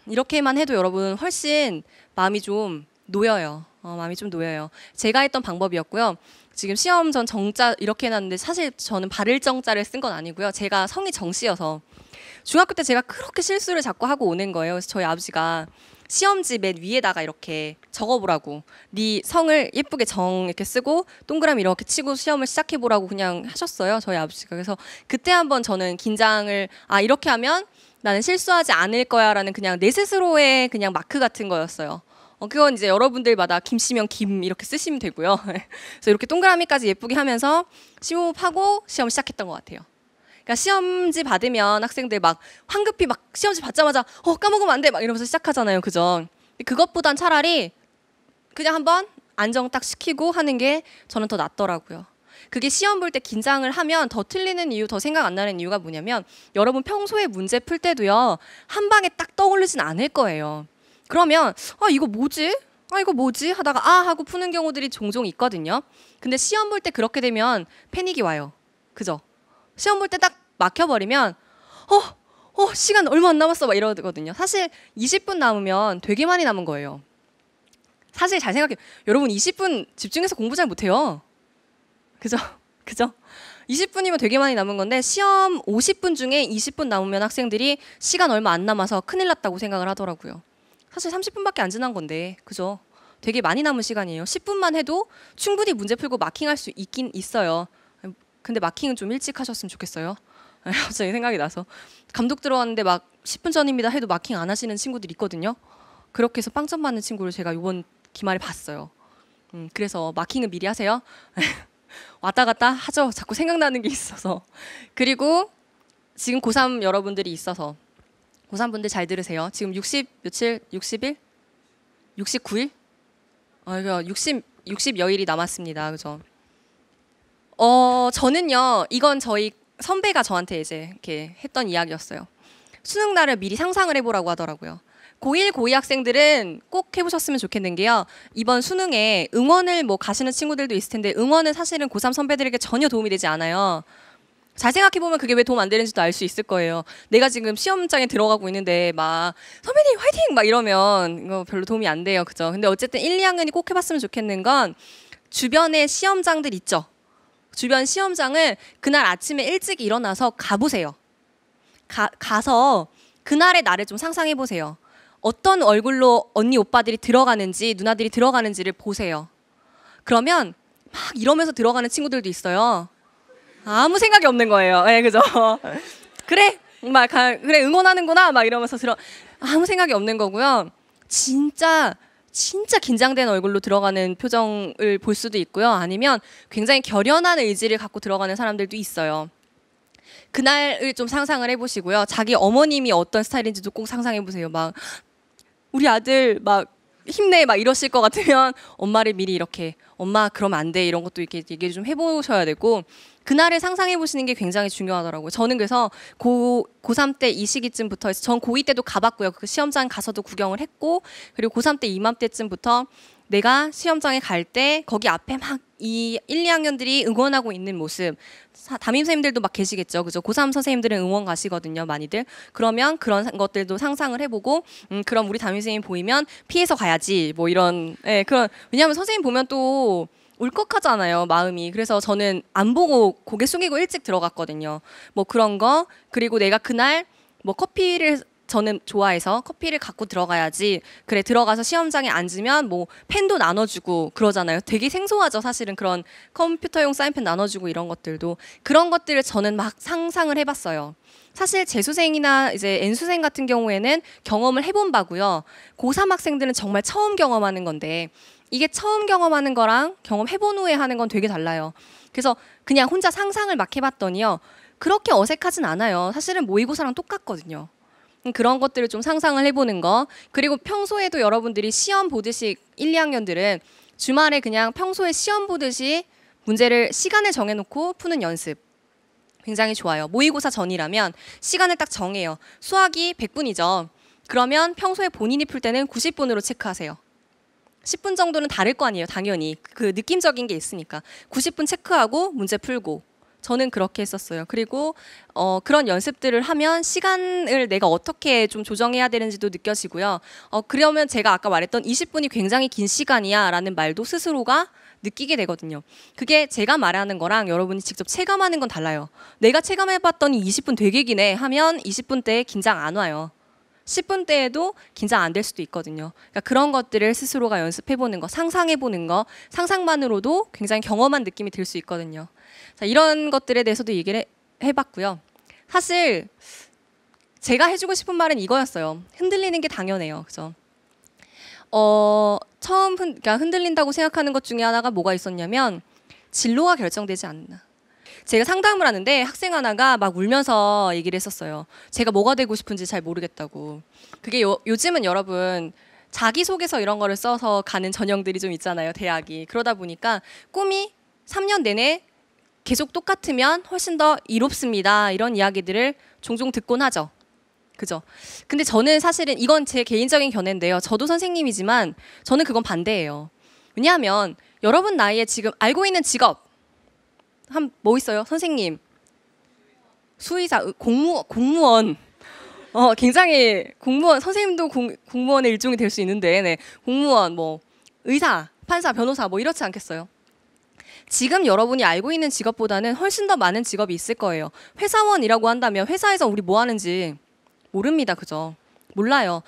이렇게만 해도 여러분 훨씬 마음이 좀 놓여요. 어, 마음이 좀 놓여요. 제가 했던 방법이었고요. 지금 시험 전 정자 이렇게 해놨는데 사실 저는 발을 정자를 쓴 건 아니고요. 제가 성이 정씨여서 중학교 때 제가 그렇게 실수를 자꾸 하고 오는 거예요. 그래서 저희 아버지가 시험지 맨 위에다가 이렇게 적어보라고 네 성을 예쁘게 정 이렇게 쓰고 동그라미 이렇게 치고 시험을 시작해보라고 그냥 하셨어요 저희 아버지가 그래서 그때 한번 저는 긴장을 아 이렇게 하면 나는 실수하지 않을 거야라는 그냥 내 스스로의 그냥 마크 같은 거였어요. 어, 그건 이제 여러분들마다 김씨면 김 이렇게 쓰시면 되고요. 그래서 이렇게 동그라미까지 예쁘게 하면서 심호흡하고 시험 시작했던 것 같아요. 그러니까 시험지 받으면 학생들 막 황급히 막 시험지 받자마자 어 까먹으면 안 돼 막 이러면서 시작하잖아요, 그죠? 그것보단 차라리 그냥 한번 안정 딱 시키고 하는 게 저는 더 낫더라고요. 그게 시험 볼 때 긴장을 하면 더 틀리는 이유, 더 생각 안 나는 이유가 뭐냐면 여러분 평소에 문제 풀 때도요 한 방에 딱 떠오르진 않을 거예요. 그러면 아 이거 뭐지? 아 이거 뭐지? 하다가 아 하고 푸는 경우들이 종종 있거든요. 근데 시험 볼 때 그렇게 되면 패닉이 와요. 그죠? 시험 볼 때 딱 막혀버리면 어 어, 시간 얼마 안 남았어. 막 이러거든요. 사실 20분 남으면 되게 많이 남은 거예요. 사실 잘 생각해. 여러분 20분 집중해서 공부 잘 못해요. 그죠? 그죠? 20분이면 되게 많이 남은 건데 시험 50분 중에 20분 남으면 학생들이 시간 얼마 안 남아서 큰일 났다고 생각을 하더라고요. 사실 30분밖에 안 지난 건데 그죠? 되게 많이 남은 시간이에요. 10분만 해도 충분히 문제 풀고 마킹할 수 있긴 있어요. 근데 마킹은 좀 일찍 하셨으면 좋겠어요. 갑자기 생각이 나서 감독 들어왔는데 막 10분 전입니다 해도 마킹 안 하시는 친구들 있거든요. 그렇게 해서 빵점 맞는 친구를 제가 이번 기말에 봤어요. 음, 그래서 마킹은 미리 하세요. 왔다 갔다 하죠. 자꾸 생각나는 게 있어서. 그리고 지금 고3 여러분들이 있어서 고3 분들 잘 들으세요. 지금 60 며칠 60일 69일 아, 이거 60 60여일이 남았습니다. 그죠? 어, 저는요. 이건 저희 선배가 저한테 이제 이렇게 했던 이야기였어요. 수능 날을 미리 상상을 해보라고 하더라고요. 고1, 고2 학생들은 꼭 해보셨으면 좋겠는 게요. 이번 수능에 응원을 뭐 가시는 친구들도 있을 텐데 응원은 사실은 고3 선배들에게 전혀 도움이 되지 않아요. 잘 생각해보면 그게 왜 도움 안 되는지도 알 수 있을 거예요. 내가 지금 시험장에 들어가고 있는데 막 선배님 화이팅! 막 이러면 이거 별로 도움이 안 돼요. 그죠? 근데 어쨌든 1, 2학년이 꼭 해봤으면 좋겠는 건 주변에 시험장들 있죠? 주변 시험장을 그날 아침에 일찍 일어나서 가보세요. 가, 가서 그날의 나를 좀 상상해보세요. 어떤 얼굴로 언니 오빠들이 들어가는지 누나들이 들어가는지를 보세요. 그러면 막 이러면서 들어가는 친구들도 있어요. 아무 생각이 없는 거예요. 예, 네, 그죠? 그래, 막 그래 응원하는구나 막 이러면서 들어 아무 생각이 없는 거고요. 진짜 진짜 긴장된 얼굴로 들어가는 표정을 볼 수도 있고요. 아니면 굉장히 결연한 의지를 갖고 들어가는 사람들도 있어요. 그날을 좀 상상을 해보시고요. 자기 어머님이 어떤 스타일인지도 꼭 상상해보세요. 막 우리 아들 막 힘내 막 이러실 것 같으면 엄마를 미리 이렇게 엄마 그럼 안 돼 이런 것도 이렇게 얘기를 좀 해보셔야 되고 그날을 상상해 보시는 게 굉장히 중요하더라고요. 저는 그래서 고 고3 때 이 시기쯤부터 해서 전 고2 때도 가봤고요. 그 시험장 가서도 구경을 했고 그리고 고3 때 이맘때쯤부터 내가 시험장에 갈 때 거기 앞에 막이 1, 2학년들이 응원하고 있는 모습 담임 선생님들도 막 계시겠죠. 그죠? 고3 선생님들은 응원 가시거든요. 많이들. 그러면 그런 것들도 상상을 해보고 음, 그럼 우리 담임 선생님 보이면 피해서 가야지. 뭐 이런 예, 그런 왜냐하면 선생님 보면 또 울컥하잖아요 마음이 그래서 저는 안 보고 고개 숙이고 일찍 들어갔거든요 뭐 그런 거 그리고 내가 그날 뭐 커피를 저는 좋아해서 커피를 갖고 들어가야지 그래 들어가서 시험장에 앉으면 뭐 펜도 나눠주고 그러잖아요 되게 생소하죠 사실은 그런 컴퓨터용 사인펜 나눠주고 이런 것들도 그런 것들을 저는 막 상상을 해봤어요 사실 재수생이나 이제 N수생 같은 경우에는 경험을 해본 바고요 고3 학생들은 정말 처음 경험하는 건데 이게 처음 경험하는 거랑 경험해본 후에 하는 건 되게 달라요 그래서 그냥 혼자 상상을 막 해봤더니요 그렇게 어색하진 않아요 사실은 모의고사랑 똑같거든요 그런 것들을 좀 상상을 해보는 거. 그리고 평소에도 여러분들이 시험 보듯이 1, 2학년들은 주말에 그냥 평소에 시험 보듯이 문제를 시간을 정해놓고 푸는 연습. 굉장히 좋아요. 모의고사 전이라면 시간을 딱 정해요. 수학이 100분이죠. 그러면 평소에 본인이 풀 때는 90분으로 체크하세요. 10분 정도는 다를 거 아니에요, 당연히. 그 느낌적인 게 있으니까. 90분 체크하고 문제 풀고. 저는 그렇게 했었어요. 그리고 어, 그런 연습들을 하면 시간을 내가 어떻게 좀 조정해야 되는지도 느껴지고요. 어, 그러면 제가 아까 말했던 20분이 굉장히 긴 시간이야 라는 말도 스스로가 느끼게 되거든요. 그게 제가 말하는 거랑 여러분이 직접 체감하는 건 달라요. 내가 체감해봤더니 20분 되게 기네 하면 20분 때 긴장 안 와요. 10분 때에도 긴장 안 될 수도 있거든요. 그러니까 그런 것들을 스스로가 연습해보는 거, 상상해보는 거, 상상만으로도 굉장히 경험한 느낌이 들 수 있거든요. 자, 이런 것들에 대해서도 얘기를 해, 봤고요 사실 제가 해주고 싶은 말은 이거였어요. 흔들리는 게 당연해요. 그죠? 어, 처음 흔, 그러니까 흔들린다고 생각하는 것 중에 하나가 뭐가 있었냐면 진로가 결정되지 않나. 제가 상담을 하는데 학생 하나가 막 울면서 얘기를 했었어요. 제가 뭐가 되고 싶은지 잘 모르겠다고. 그게 요, 요즘은 여러분 자기소개서 이런 거를 써서 가는 전형들이 좀 있잖아요. 대학이. 그러다 보니까 꿈이 3년 내내 계속 똑같으면 훨씬 더 이롭습니다. 이런 이야기들을 종종 듣곤 하죠. 그죠? 근데 저는 사실은 이건 제 개인적인 견해인데요. 저도 선생님이지만 저는 그건 반대예요. 왜냐하면 여러분 나이에 지금 알고 있는 직업 한 뭐 있어요? 선생님, 수의사, 공무 공무원. 어, 굉장히 공무원 선생님도 공, 공무원의 일종이 될 수 있는데, 네. 공무원, 뭐 의사, 판사, 변호사 뭐 이렇지 않겠어요? 지금 여러분이 알고 있는 직업보다는 훨씬 더 많은 직업이 있을 거예요. 회사원이라고 한다면 회사에서 우리 뭐 하는지 모릅니다. 그죠? 몰라요.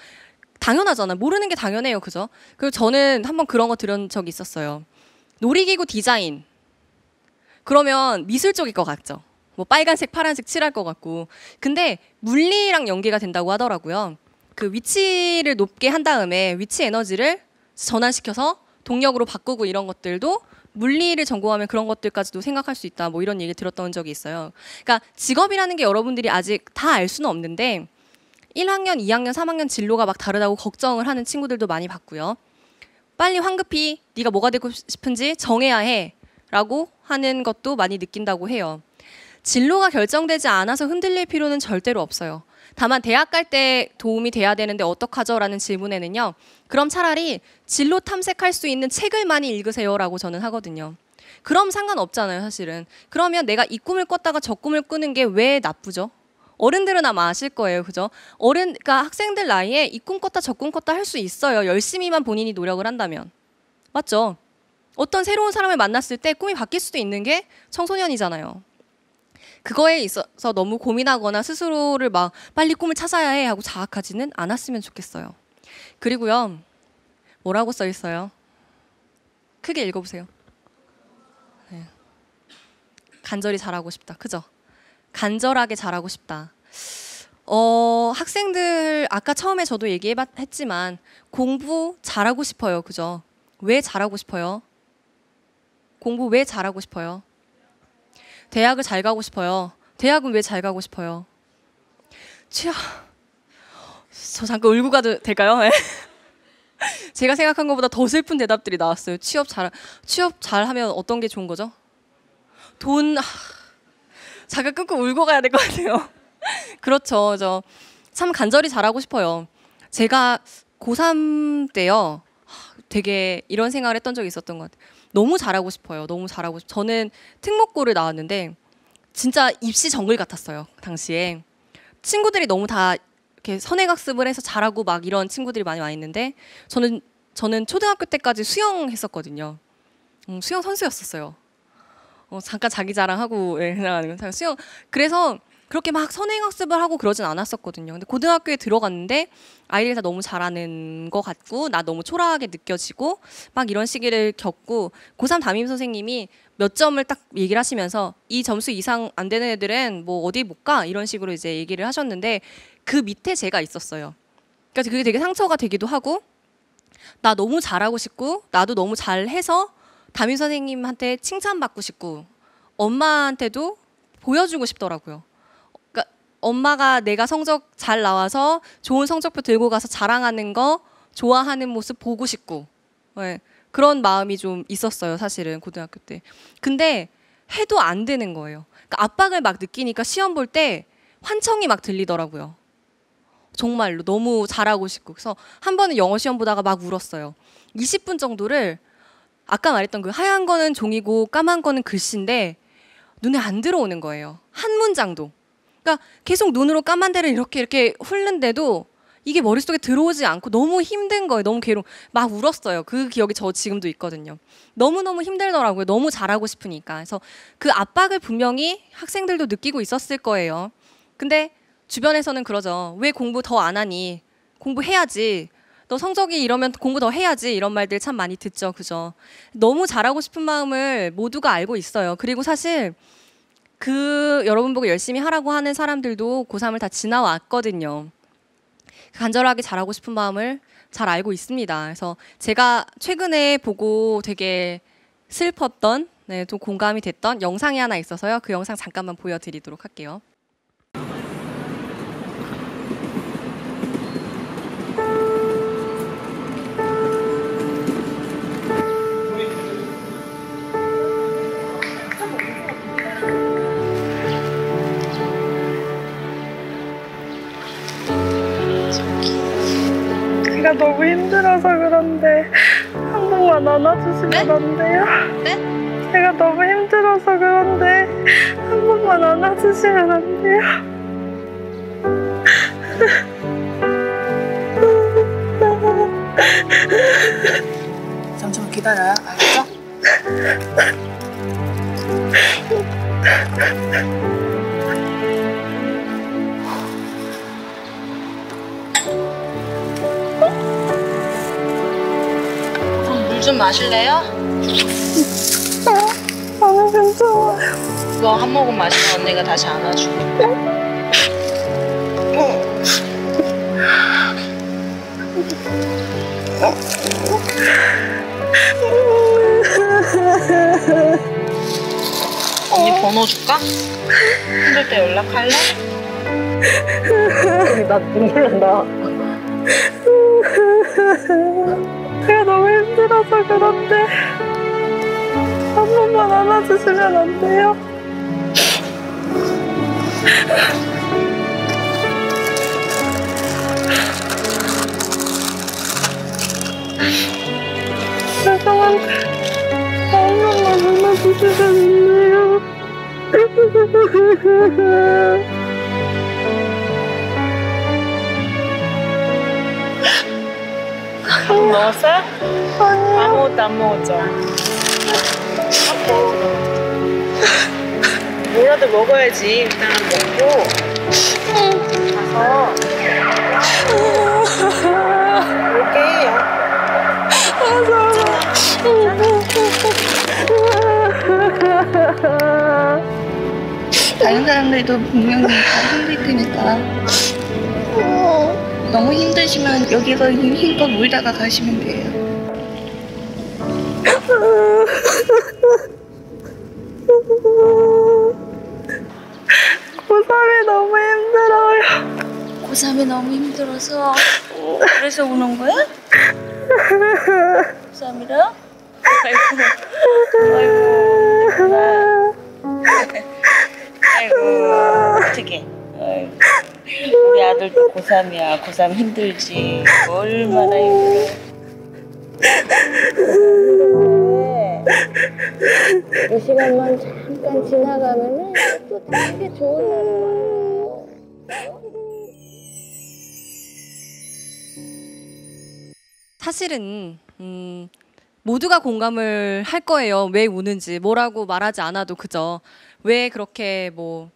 당연하잖아 모르는 게 당연해요. 그죠? 그리고 저는 한번 그런 거 들은 적이 있었어요. 놀이기구 디자인. 그러면 미술 쪽일 것 같죠? 뭐 빨간색, 파란색 칠할 것 같고. 근데 물리랑 연계가 된다고 하더라고요. 그 위치를 높게 한 다음에 위치 에너지를 전환시켜서 동력으로 바꾸고 이런 것들도 물리를 전공하면 그런 것들까지도 생각할 수 있다. 뭐 이런 얘기 들었던 적이 있어요. 그러니까 직업이라는 게 여러분들이 아직 다 알 수는 없는데 1학년, 2학년, 3학년 진로가 막 다르다고 걱정을 하는 친구들도 많이 봤고요. 빨리 황급히 네가 뭐가 되고 싶은지 정해야 해라고 하는 것도 많이 느낀다고 해요. 진로가 결정되지 않아서 흔들릴 필요는 절대로 없어요. 다만 대학 갈 때 도움이 돼야 되는데 어떡하죠? 라는 질문에는요. 그럼 차라리 진로 탐색할 수 있는 책을 많이 읽으세요라고 저는 하거든요. 그럼 상관없잖아요, 사실은. 그러면 내가 이 꿈을 꿨다가 저 꿈을 꾸는 게 왜 나쁘죠? 어른들은 아마 아실 거예요, 그죠? 어른, 그러니까 학생들 나이에 이 꿈 꿨다 저 꿈 꿨다 할 수 있어요. 열심히만 본인이 노력을 한다면. 맞죠? 어떤 새로운 사람을 만났을 때 꿈이 바뀔 수도 있는 게 청소년이잖아요. 그거에 있어서 너무 고민하거나 스스로를 막 빨리 꿈을 찾아야 해 하고 자학하지는 않았으면 좋겠어요. 그리고요. 뭐라고 써 있어요? 크게 읽어보세요. 네. 간절히 잘하고 싶다. 그죠? 간절하게 잘하고 싶다. 어, 학생들 아까 처음에 저도 얘기했지만 공부 잘하고 싶어요. 그죠? 왜 잘하고 싶어요? 공부 왜 잘하고 싶어요? 대학을 잘 가고 싶어요. 대학은 왜 잘 가고 싶어요? 취업. 저 잠깐 울고 가도 될까요? 네. 제가 생각한 것보다 더 슬픈 대답들이 나왔어요. 취업 잘 취업 잘하면 어떤 게 좋은 거죠? 돈 아, 잠깐 끊고 울고 가야 될 것 같아요. 그렇죠. 저 참 간절히 잘하고 싶어요. 제가 고3 때요. 되게 이런 생각을 했던 적이 있었던 것 같아요. 너무 잘하고 싶어요. 너무 잘하고 싶. 어 저는 특목고를 나왔는데 진짜 입시 정글 같았어요. 당시에 친구들이 너무 다 이렇게 선행학습을 해서 잘하고 막 이런 친구들이 많이 와 있는데 저는 저는 초등학교 때까지 수영했었거든요. 음, 수영 선수였었어요. 어, 잠깐 자기 자랑하고 예, 수영 그래서 그렇게 막 선행학습을 하고 그러진 않았었거든요. 근데 고등학교에 들어갔는데 아이들 다 너무 잘하는 것 같고 나 너무 초라하게 느껴지고 막 이런 시기를 겪고 고3 담임 선생님이 몇 점을 딱 얘기를 하시면서 이 점수 이상 안 되는 애들은 뭐 어디 못 가 이런 식으로 이제 얘기를 하셨는데 그 밑에 제가 있었어요. 그러니까 그게 되게 상처가 되기도 하고 나 너무 잘하고 싶고 나도 너무 잘해서 담임 선생님한테 칭찬받고 싶고 엄마한테도 보여주고 싶더라고요. 엄마가 내가 성적 잘 나와서 좋은 성적표 들고 가서 자랑하는 거 좋아하는 모습 보고 싶고 네. 그런 마음이 좀 있었어요 사실은 고등학교 때 근데 해도 안 되는 거예요 그러니까 압박을 막 느끼니까 시험 볼 때 환청이 막 들리더라고요 정말로 너무 잘하고 싶고 그래서 한 번은 영어 시험 보다가 막 울었어요 20분 정도를 아까 말했던 그 하얀 거는 종이고 까만 거는 글씨인데 눈에 안 들어오는 거예요 한 문장도 그러니까 계속 눈으로 까만 데를 이렇게 이렇게 훑는데도 이게 머릿속에 들어오지 않고 너무 힘든 거예요. 너무 괴로워. 막 울었어요. 그 기억이 저 지금도 있거든요. 너무너무 힘들더라고요. 너무 잘하고 싶으니까. 그래서 그 압박을 분명히 학생들도 느끼고 있었을 거예요. 근데 주변에서는 그러죠. 왜 공부 더 안 하니? 공부해야지. 너 성적이 이러면 공부 더 해야지. 이런 말들 참 많이 듣죠. 그죠? 너무 잘하고 싶은 마음을 모두가 알고 있어요. 그리고 사실 그 여러분 보고 열심히 하라고 하는 사람들도 고3을 다 지나왔거든요. 간절하게 잘하고 싶은 마음을 잘 알고 있습니다. 그래서 제가 최근에 보고 되게 슬펐던, 네, 좀 공감이 됐던 영상이 하나 있어서요. 그 영상 잠깐만 보여드리도록 할게요. 제가 너무 힘들어서 그런데 한 번만 안아주시면 네? 안 돼요? 네? 제가 너무 힘들어서 그런데 한 번만 안아주시면 안 돼요? 잠시만 기다려요, 알겠죠? 좀 마실래요? 너무 무서워요. 이거 한 모금 마시면 언니가 다시 안아줄게. 언니 번호 줄까? 힘들 때 연락할래? 나 눈물 난다. 제가 너무 힘들어서 그런데 한 번만 안아주시면 안 돼요? 죄송한데 한 번만 안아주시면 안 돼요? 넣었어요? 아무것도 안 먹었죠? 뭐라도 먹어야지 일단 먹고 가서 올게요 다른 사람들도 분명히 다 힘들 테니까 너무 힘드시면 여기가 힘껏 울다가 가시면 돼요. 고3이 너무 힘들어요. 고3이 너무 힘들어서 그래서 우는 거야? 고3이라? 아이고. 아이고. 아이고. 어떻게? 아이고. 우리 아들도 고3이야. 고3 힘들지. 얼마나 힘들어. 이 시간만 잠깐 지나가면또 되게 좋은 날이고. 사실은 음, 모두가 공감을 할 거예요. 왜 우는지 뭐라고 말하지 않아도 그죠왜 그렇게 뭐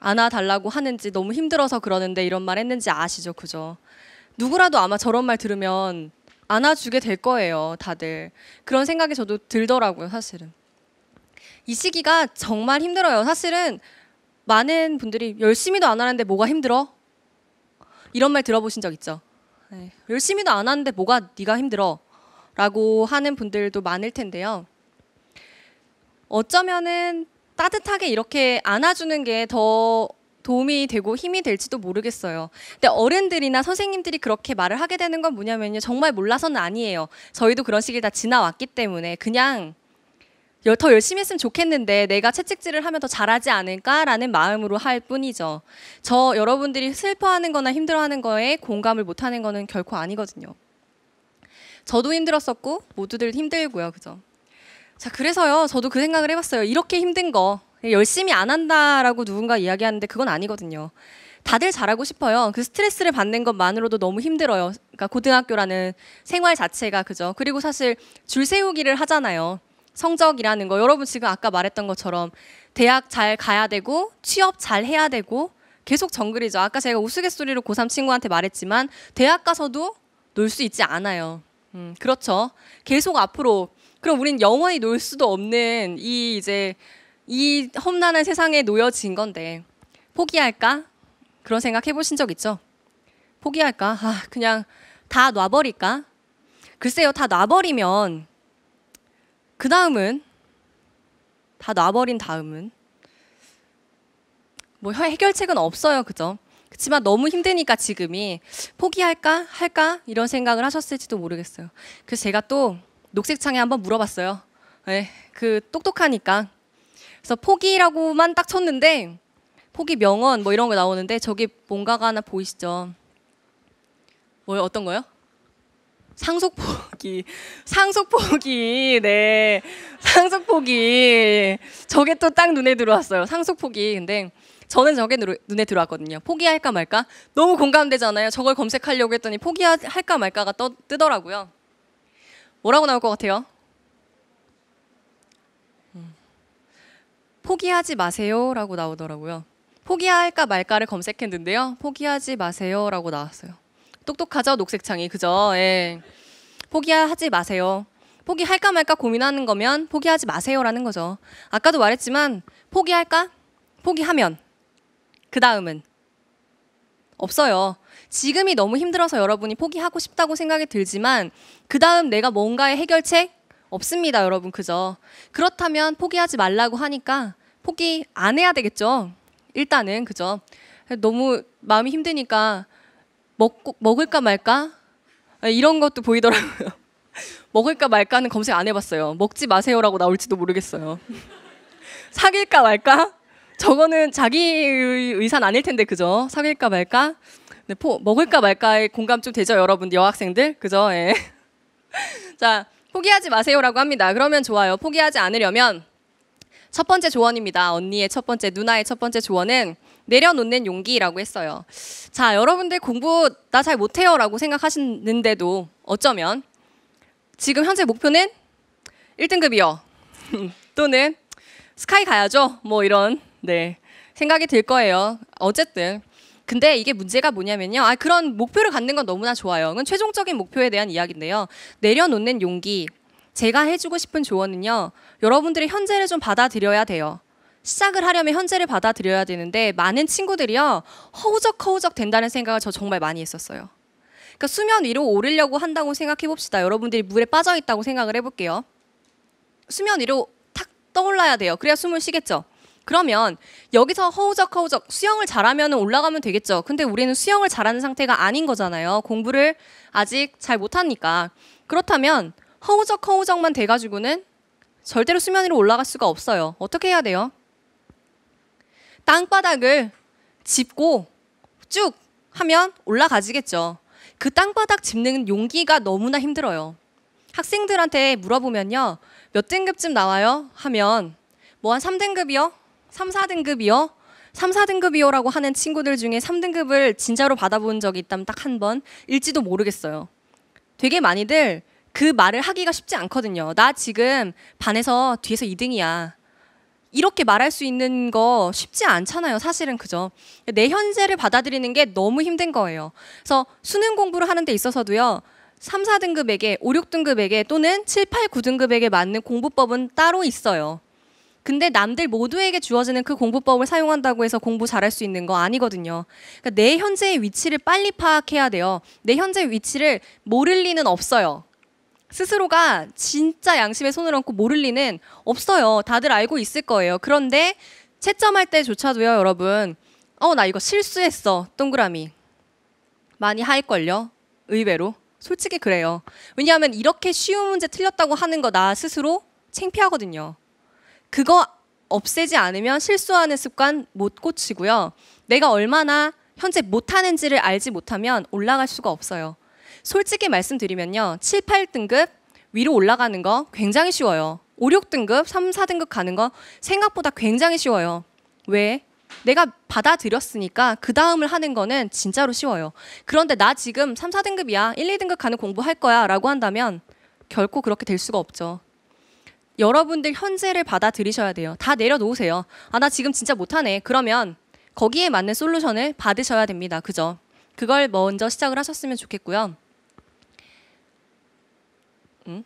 안아달라고 하는지 너무 힘들어서 그러는데 이런 말 했는지 아시죠, 그죠? 누구라도 아마 저런 말 들으면 안아주게 될 거예요, 다들. 그런 생각이 저도 들더라고요, 사실은. 이 시기가 정말 힘들어요. 사실은 많은 분들이 열심히도 안 하는데 뭐가 힘들어? 이런 말 들어보신 적 있죠? 네. 열심히도 안 하는데 뭐가 네가 힘들어? 라고 하는 분들도 많을 텐데요. 어쩌면은 따뜻하게 이렇게 안아주는 게 더 도움이 되고 힘이 될지도 모르겠어요. 근데 어른들이나 선생님들이 그렇게 말을 하게 되는 건 뭐냐면요. 정말 몰라서는 아니에요. 저희도 그런 시기를 다 지나왔기 때문에 그냥 더 열심히 했으면 좋겠는데 내가 채찍질을 하면 더 잘하지 않을까라는 마음으로 할 뿐이죠. 저 여러분들이 슬퍼하는 거나 힘들어하는 거에 공감을 못하는 거는 결코 아니거든요. 저도 힘들었었고 모두들 힘들고요. 그죠? 자, 그래서요. 저도 그 생각을 해봤어요. 이렇게 힘든 거 열심히 안 한다라고 누군가 이야기하는데 그건 아니거든요. 다들 잘하고 싶어요. 그 스트레스를 받는 것만으로도 너무 힘들어요. 그러니까 고등학교라는 생활 자체가 그죠. 그리고 사실 줄 세우기를 하잖아요. 성적이라는 거. 여러분 지금 아까 말했던 것처럼 대학 잘 가야 되고 취업 잘 해야 되고 계속 정글이죠. 아까 제가 우스갯소리로 고3 친구한테 말했지만 대학 가서도 놀 수 있지 않아요. 음, 그렇죠. 계속 앞으로 그럼 우린 영원히 놀 수도 없는 이 이제 이 험난한 세상에 놓여진 건데 포기할까? 그런 생각 해보신 적 있죠? 포기할까? 아, 그냥 다 놔버릴까? 글쎄요, 다 놔버리면 그 다음은 다 놔버린 다음은 뭐 해결책은 없어요, 그죠? 그렇지만 너무 힘드니까 지금이 포기할까 할까 이런 생각을 하셨을지도 모르겠어요. 그래서 제가 또 녹색창에 한번 물어봤어요. 네, 그 똑똑하니까. 그래서 포기라고만 딱 쳤는데 포기 명언 뭐 이런 거 나오는데 저기 뭔가가 하나 보이시죠? 뭐 어떤 거요? 상속 포기. 상속 포기. 네. 상속 포기. 저게 또 딱 눈에 들어왔어요. 상속 포기. 근데 저는 저게 눈에 들어왔거든요. 포기할까 말까? 너무 공감되잖아요. 저걸 검색하려고 했더니 포기할까 말까가 떠, 뜨더라고요. 뭐라고 나올 것 같아요? 음. 포기하지 마세요라고 나오더라고요. 포기할까 말까를 검색했는데요. 포기하지 마세요라고 나왔어요. 똑똑하죠 녹색창이 그죠? 예. 포기하지 마세요. 포기할까 말까 고민하는 거면 포기하지 마세요라는 거죠. 아까도 말했지만 포기할까? 포기하면 그 다음은 없어요. 지금이 너무 힘들어서 여러분이 포기하고 싶다고 생각이 들지만 그 다음 내가 뭔가의 해결책 없습니다, 여러분. 그죠? 그렇다면 포기하지 말라고 하니까 포기 안 해야 되겠죠. 일단은 그죠? 너무 마음이 힘드니까 먹고 먹을까 말까 아, 이런 것도 보이더라고요. 먹을까 말까는 검색 안 해봤어요. 먹지 마세요라고 나올지도 모르겠어요. 사귈까 말까? 저거는 자기 의사는 의 아닐 텐데 그죠? 사귈까 말까? 네, 포 먹을까 말까의 공감 좀 되죠, 여러분 여학생들? 그죠? 예. 자, 포기하지 마세요라고 합니다. 그러면 좋아요. 포기하지 않으려면 첫 번째 조언입니다. 언니의 첫 번째, 누나의 첫 번째 조언은 내려놓는 용기라고 했어요. 자, 여러분들 공부 나 잘 못해요 라고 생각하시는데도 어쩌면 지금 현재 목표는 1등급이요. 또는 스카이 가야죠. 뭐 이런, 네. 생각이 들 거예요. 어쨌든 근데 이게 문제가 뭐냐면요. 아, 그런 목표를 갖는 건 너무나 좋아요. 그건 최종적인 목표에 대한 이야기인데요. 내려놓는 용기. 제가 해주고 싶은 조언은요. 여러분들이 현재를 좀 받아들여야 돼요. 시작을 하려면 현재를 받아들여야 되는데 많은 친구들이요. 허우적허우적 된다는 생각을 저 정말 많이 했었어요. 그러니까 수면 위로 오르려고 한다고 생각해 봅시다. 여러분들이 물에 빠져 있다고 생각을 해볼게요. 수면 위로 탁 떠올라야 돼요. 그래야 숨을 쉬겠죠. 그러면 여기서 허우적 허우적 수영을 잘하면 올라가면 되겠죠. 근데 우리는 수영을 잘하는 상태가 아닌 거잖아요. 공부를 아직 잘 못하니까. 그렇다면 허우적 허우적만 돼가지고는 절대로 수면 위로 올라갈 수가 없어요. 어떻게 해야 돼요? 땅바닥을 짚고 쭉 하면 올라가지겠죠. 그 땅바닥 짚는 용기가 너무나 힘들어요. 학생들한테 물어보면요. 몇 등급쯤 나와요? 하면 뭐 한 3등급이요? 3, 4등급이요? 3, 4등급이요라고 하는 친구들 중에 3등급을 진짜로 받아본 적이 있다면 딱 한 번, 일지도 모르겠어요. 되게 많이들 그 말을 하기가 쉽지 않거든요. 나 지금 반에서 뒤에서 2등이야. 이렇게 말할 수 있는 거 쉽지 않잖아요. 사실은 그죠. 내 현재를 받아들이는 게 너무 힘든 거예요. 그래서 수능 공부를 하는 데 있어서도요. 3, 4등급에게, 5, 6등급에게 또는 7, 8, 9등급에게 맞는 공부법은 따로 있어요. 근데 남들 모두에게 주어지는 그 공부법을 사용한다고 해서 공부 잘할 수 있는 거 아니거든요. 그러니까 내 현재의 위치를 빨리 파악해야 돼요. 내 현재의 위치를 모를 리는 없어요. 스스로가 진짜 양심의 손을 얹고 모를 리는 없어요. 다들 알고 있을 거예요. 그런데 채점할 때조차도요, 여러분. 어, 나 이거 실수했어. 동그라미. 많이 할걸요? 의외로. 솔직히 그래요. 왜냐하면 이렇게 쉬운 문제 틀렸다고 하는 거 나 스스로 창피하거든요. 그거 없애지 않으면 실수하는 습관 못 고치고요. 내가 얼마나 현재 못하는지를 알지 못하면 올라갈 수가 없어요. 솔직히 말씀드리면요. 7, 8등급 위로 올라가는 거 굉장히 쉬워요. 5, 6등급, 3, 4등급 가는 거 생각보다 굉장히 쉬워요. 왜? 내가 받아들였으니까 그 다음을 하는 거는 진짜로 쉬워요. 그런데 나 지금 3, 4등급이야. 1, 2등급 가는 공부할 거야. 라고 한다면 결코 그렇게 될 수가 없죠. 여러분들 현재를 받아들이셔야 돼요. 다 내려놓으세요. 아, 나 지금 진짜 못하네. 그러면 거기에 맞는 솔루션을 받으셔야 됩니다. 그죠? 그걸 먼저 시작을 하셨으면 좋겠고요. 음?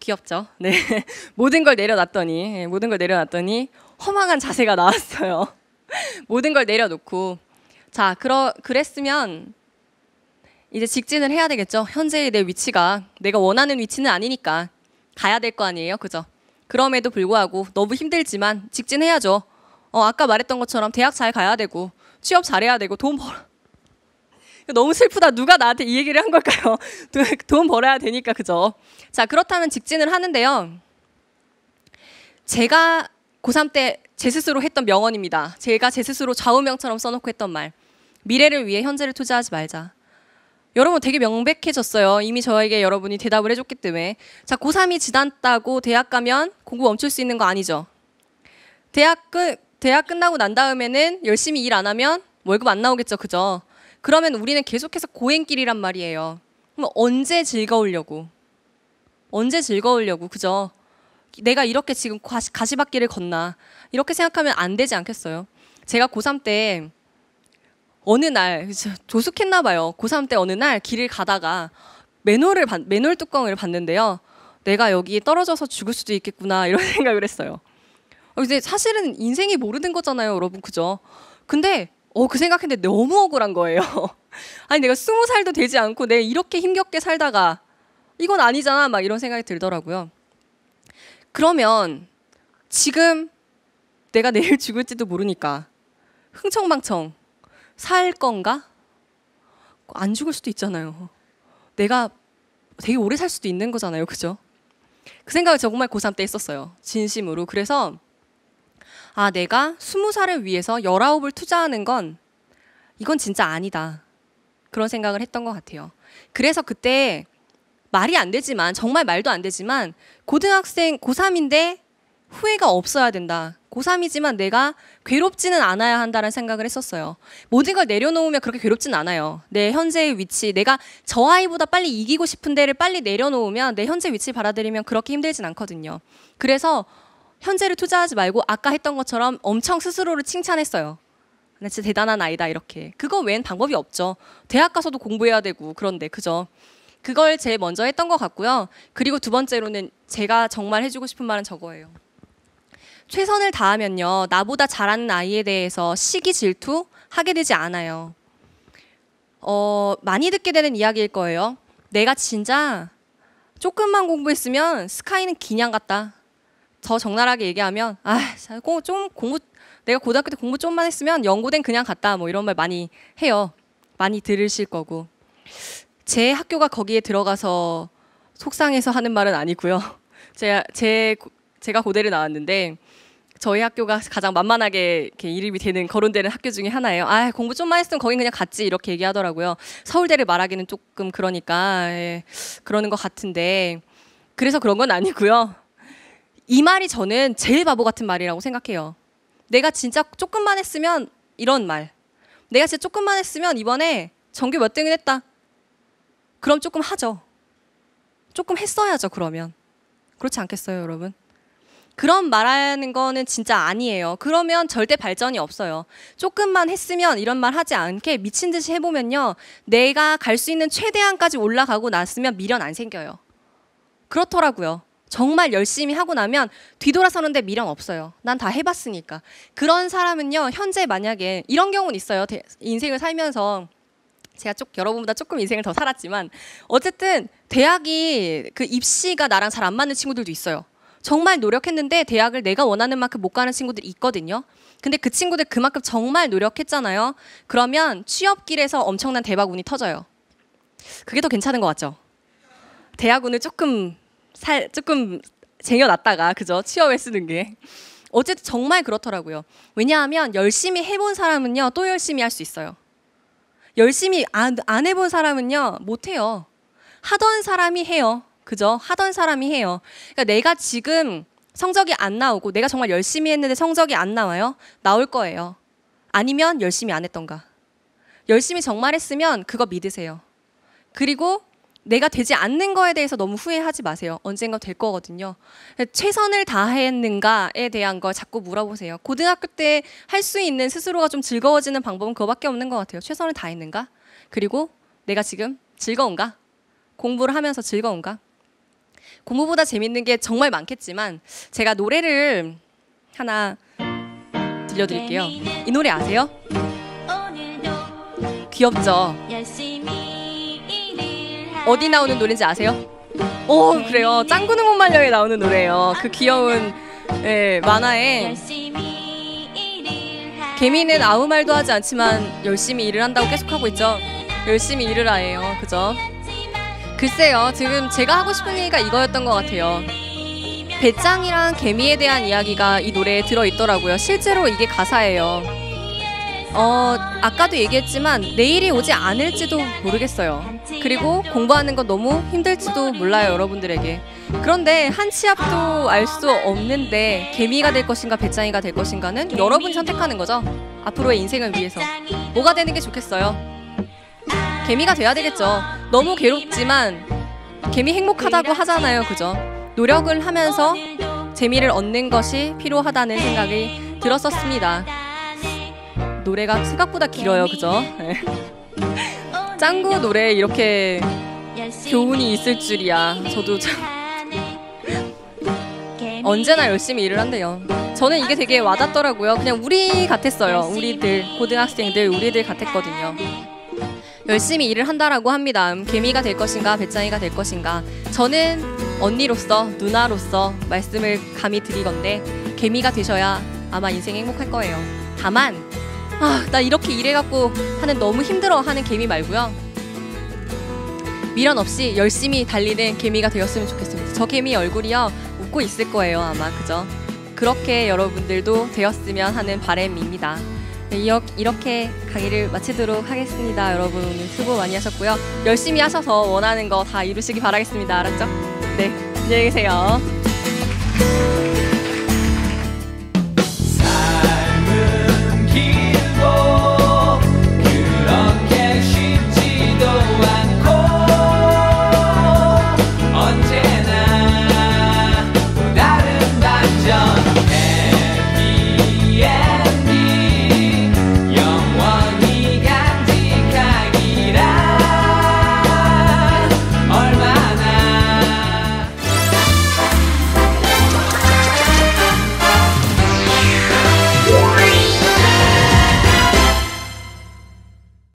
귀엽죠? 네. 모든 걸 내려놨더니, 예, 모든 걸 내려놨더니 허망한 자세가 나왔어요. 모든 걸 내려놓고. 자, 그러, 그랬으면 이제 직진을 해야 되겠죠. 현재의 내 위치가 내가 원하는 위치는 아니니까 가야 될 거 아니에요. 그죠? 그럼에도 불구하고 너무 힘들지만 직진해야죠. 어, 아까 말했던 것처럼 대학 잘 가야 되고 취업 잘해야 되고 돈 벌어. 너무 슬프다. 누가 나한테 이 얘기를 한 걸까요? 돈 벌어야 되니까 그죠? 자, 그렇다면 직진을 하는데요. 제가 고3 때 제 스스로 했던 명언입니다. 제가 제 스스로 좌우명처럼 써놓고 했던 말. 미래를 위해 현재를 투자하지 말자. 여러분 되게 명백해졌어요. 이미 저에게 여러분이 대답을 해줬기 때문에. 자, 고3이 지났다고 대학 가면 공부 멈출 수 있는 거 아니죠. 대학 끝, 대학 끝나고 난 다음에는 열심히 일 안 하면 월급 안 나오겠죠. 그죠? 그러면 우리는 계속해서 고행길이란 말이에요. 그럼 언제 즐거우려고? 언제 즐거우려고? 그죠? 내가 이렇게 지금 가시, 가시밭길을 걷나? 이렇게 생각하면 안 되지 않겠어요? 제가 고3 때 어느 날 조숙했나 봐요. 고3 때 어느 날 길을 가다가 맨홀을 맨홀 뚜껑을 봤는데요. 내가 여기 떨어져서 죽을 수도 있겠구나 이런 생각을 했어요. 어, 근데 사실은 인생이 모르는 거잖아요, 여러분, 그죠? 근데 어그 생각했는데 너무 억울한 거예요. 아니 내가 스무 살도 되지 않고 내 이렇게 힘겹게 살다가 이건 아니잖아, 막 이런 생각이 들더라고요. 그러면 지금 내가 내일 죽을지도 모르니까 흥청망청 살 건가? 안 죽을 수도 있잖아요. 내가 되게 오래 살 수도 있는 거잖아요. 그죠? 그 생각을 정말 고3 때 했었어요. 진심으로. 그래서 아, 내가 스무 살을 위해서 열아홉을 투자하는 건 이건 진짜 아니다. 그런 생각을 했던 것 같아요. 그래서 그때 말이 안 되지만 정말 말도 안 되지만 고등학생 고3인데 후회가 없어야 된다. 고3이지만 내가 괴롭지는 않아야 한다는 생각을 했었어요. 모든 걸 내려놓으면 그렇게 괴롭진 않아요. 내 현재의 위치, 내가 저 아이보다 빨리 이기고 싶은데를 빨리 내려놓으면 내 현재 위치 를 받아들이면 그렇게 힘들진 않거든요. 그래서 현재를 투자하지 말고 아까 했던 것처럼 엄청 스스로를 칭찬했어요. 진짜 대단한 아이다 이렇게. 그거 외엔 방법이 없죠. 대학 가서도 공부해야 되고 그런데 그죠. 그걸 제일 먼저 했던 것 같고요. 그리고 두 번째로는 제가 정말 해주고 싶은 말은 저거예요. 최선을 다하면요. 나보다 잘하는 아이에 대해서 시기 질투 하게 되지 않아요. 어, 많이 듣게 되는 이야기일 거예요. 내가 진짜 조금만 공부했으면 스카이는 기냥 같다. 저 적나라하게 얘기하면 아좀 공부 내가 고등학교 때 공부 좀만 했으면 연고된 그냥 갔다 뭐 이런 말 많이 해요. 많이 들으실 거고 제 학교가 거기에 들어가서 속상해서 하는 말은 아니고요. 제가 제 제가 고대를 나왔는데 저희 학교가 가장 만만하게 이렇게 이름이 되는 거론되는 학교 중에 하나예요. 아 공부 좀만 했으면 거긴 그냥 갔지 이렇게 얘기하더라고요. 서울대를 말하기는 조금 그러니까 예, 그러는 것 같은데 그래서 그런 건 아니고요. 이 말이 저는 제일 바보 같은 말이라고 생각해요. 내가 진짜 조금만 했으면 이런 말. 내가 진짜 조금만 했으면 이번에 전교 몇 등을 했다. 그럼 조금 하죠. 조금 했어야죠, 그러면. 그렇지 않겠어요, 여러분? 그런 말하는 거는 진짜 아니에요. 그러면 절대 발전이 없어요. 조금만 했으면 이런 말 하지 않게 미친 듯이 해보면요. 내가 갈 수 있는 최대한까지 올라가고 났으면 미련 안 생겨요. 그렇더라고요. 정말 열심히 하고 나면 뒤돌아서는데 미련 없어요. 난 다 해봤으니까. 그런 사람은요, 현재 만약에 이런 경우는 있어요. 인생을 살면서. 제가 쪽 여러분보다 조금 인생을 더 살았지만 어쨌든 대학이 그 입시가 나랑 잘 안 맞는 친구들도 있어요. 정말 노력했는데 대학을 내가 원하는 만큼 못 가는 친구들 있거든요. 근데 그 친구들 그만큼 정말 노력했잖아요. 그러면 취업길에서 엄청난 대박 운이 터져요. 그게 더 괜찮은 것 같죠? 대학 운을 조금 살 조금 쟁여놨다가 그죠? 취업에 쓰는 게. 어쨌든 정말 그렇더라고요. 왜냐하면 열심히 해본 사람은요 또 열심히 할 수 있어요. 열심히 안, 안 해본 사람은요 못해요. 하던 사람이 해요. 그죠? 하던 사람이 해요. 그러니까 내가 지금 성적이 안 나오고 내가 정말 열심히 했는데 성적이 안 나와요. 나올 거예요. 아니면 열심히 안 했던가. 열심히 정말 했으면 그거 믿으세요. 그리고 내가 되지 않는 거에 대해서 너무 후회하지 마세요. 언젠가 될 거거든요. 최선을 다했는가에 대한 걸 자꾸 물어보세요. 고등학교 때 할 수 있는 스스로가 좀 즐거워지는 방법은 그거밖에 없는 것 같아요. 최선을 다했는가? 그리고 내가 지금 즐거운가? 공부를 하면서 즐거운가? 공부보다 재밌는 게 정말 많겠지만 제가 노래를 하나 들려드릴게요. 이 노래 아세요? 귀엽죠? 어디 나오는 노래인지 아세요? 오 그래요. 짱구는 못 말려에 나오는 노래예요. 그 귀여운 예, 만화에 개미는 아무 말도 하지 않지만 열심히 일을 한다고 계속하고 있죠. 열심히 일을 하예요. 그죠? 글쎄요, 지금 제가 하고 싶은 얘기가 이거였던 것 같아요. 배짱이랑 개미에 대한 이야기가 이 노래에 들어있더라고요. 실제로 이게 가사예요. 어, 아까도 얘기했지만 내일이 오지 않을지도 모르겠어요. 그리고 공부하는 건 너무 힘들지도 몰라요, 여러분들에게. 그런데 한 치 앞도 알 수 없는데 개미가 될 것인가 배짱이가 될 것인가는 여러분 선택하는 거죠. 앞으로의 인생을 위해서. 뭐가 되는 게 좋겠어요? 개미가 돼야 되겠죠. 너무 괴롭지만 개미 행복하다고 하잖아요. 그죠? 노력을 하면서 재미를 얻는 것이 필요하다는 생각이 들었었습니다. 노래가 생각보다 길어요. 그죠? 짱구 노래 이렇게 교훈이 있을 줄이야. 저도 참 언제나 열심히 일을 한대요. 저는 이게 되게 와닿더라고요. 그냥 우리 같았어요. 우리들 고등학생들 우리들 같았거든요. 열심히 일을 한다라고 합니다. 음, 개미가 될 것인가 배짱이가 될 것인가 저는 언니로서 누나로서 말씀을 감히 드리건데 개미가 되셔야 아마 인생 행복할 거예요. 다만 아, 나 이렇게 일해갖고 하는 너무 힘들어하는 개미 말고요. 미련 없이 열심히 달리는 개미가 되었으면 좋겠습니다. 저 개미 얼굴이요 웃고 있을 거예요 아마 그죠? 그렇게 여러분들도 되었으면 하는 바램입니다. 네, 이렇게 강의를 마치도록 하겠습니다. 여러분 오늘 수고 많이 하셨고요. 열심히 하셔서 원하는 거 다 이루시기 바라겠습니다. 알았죠? 네, 안녕히 계세요.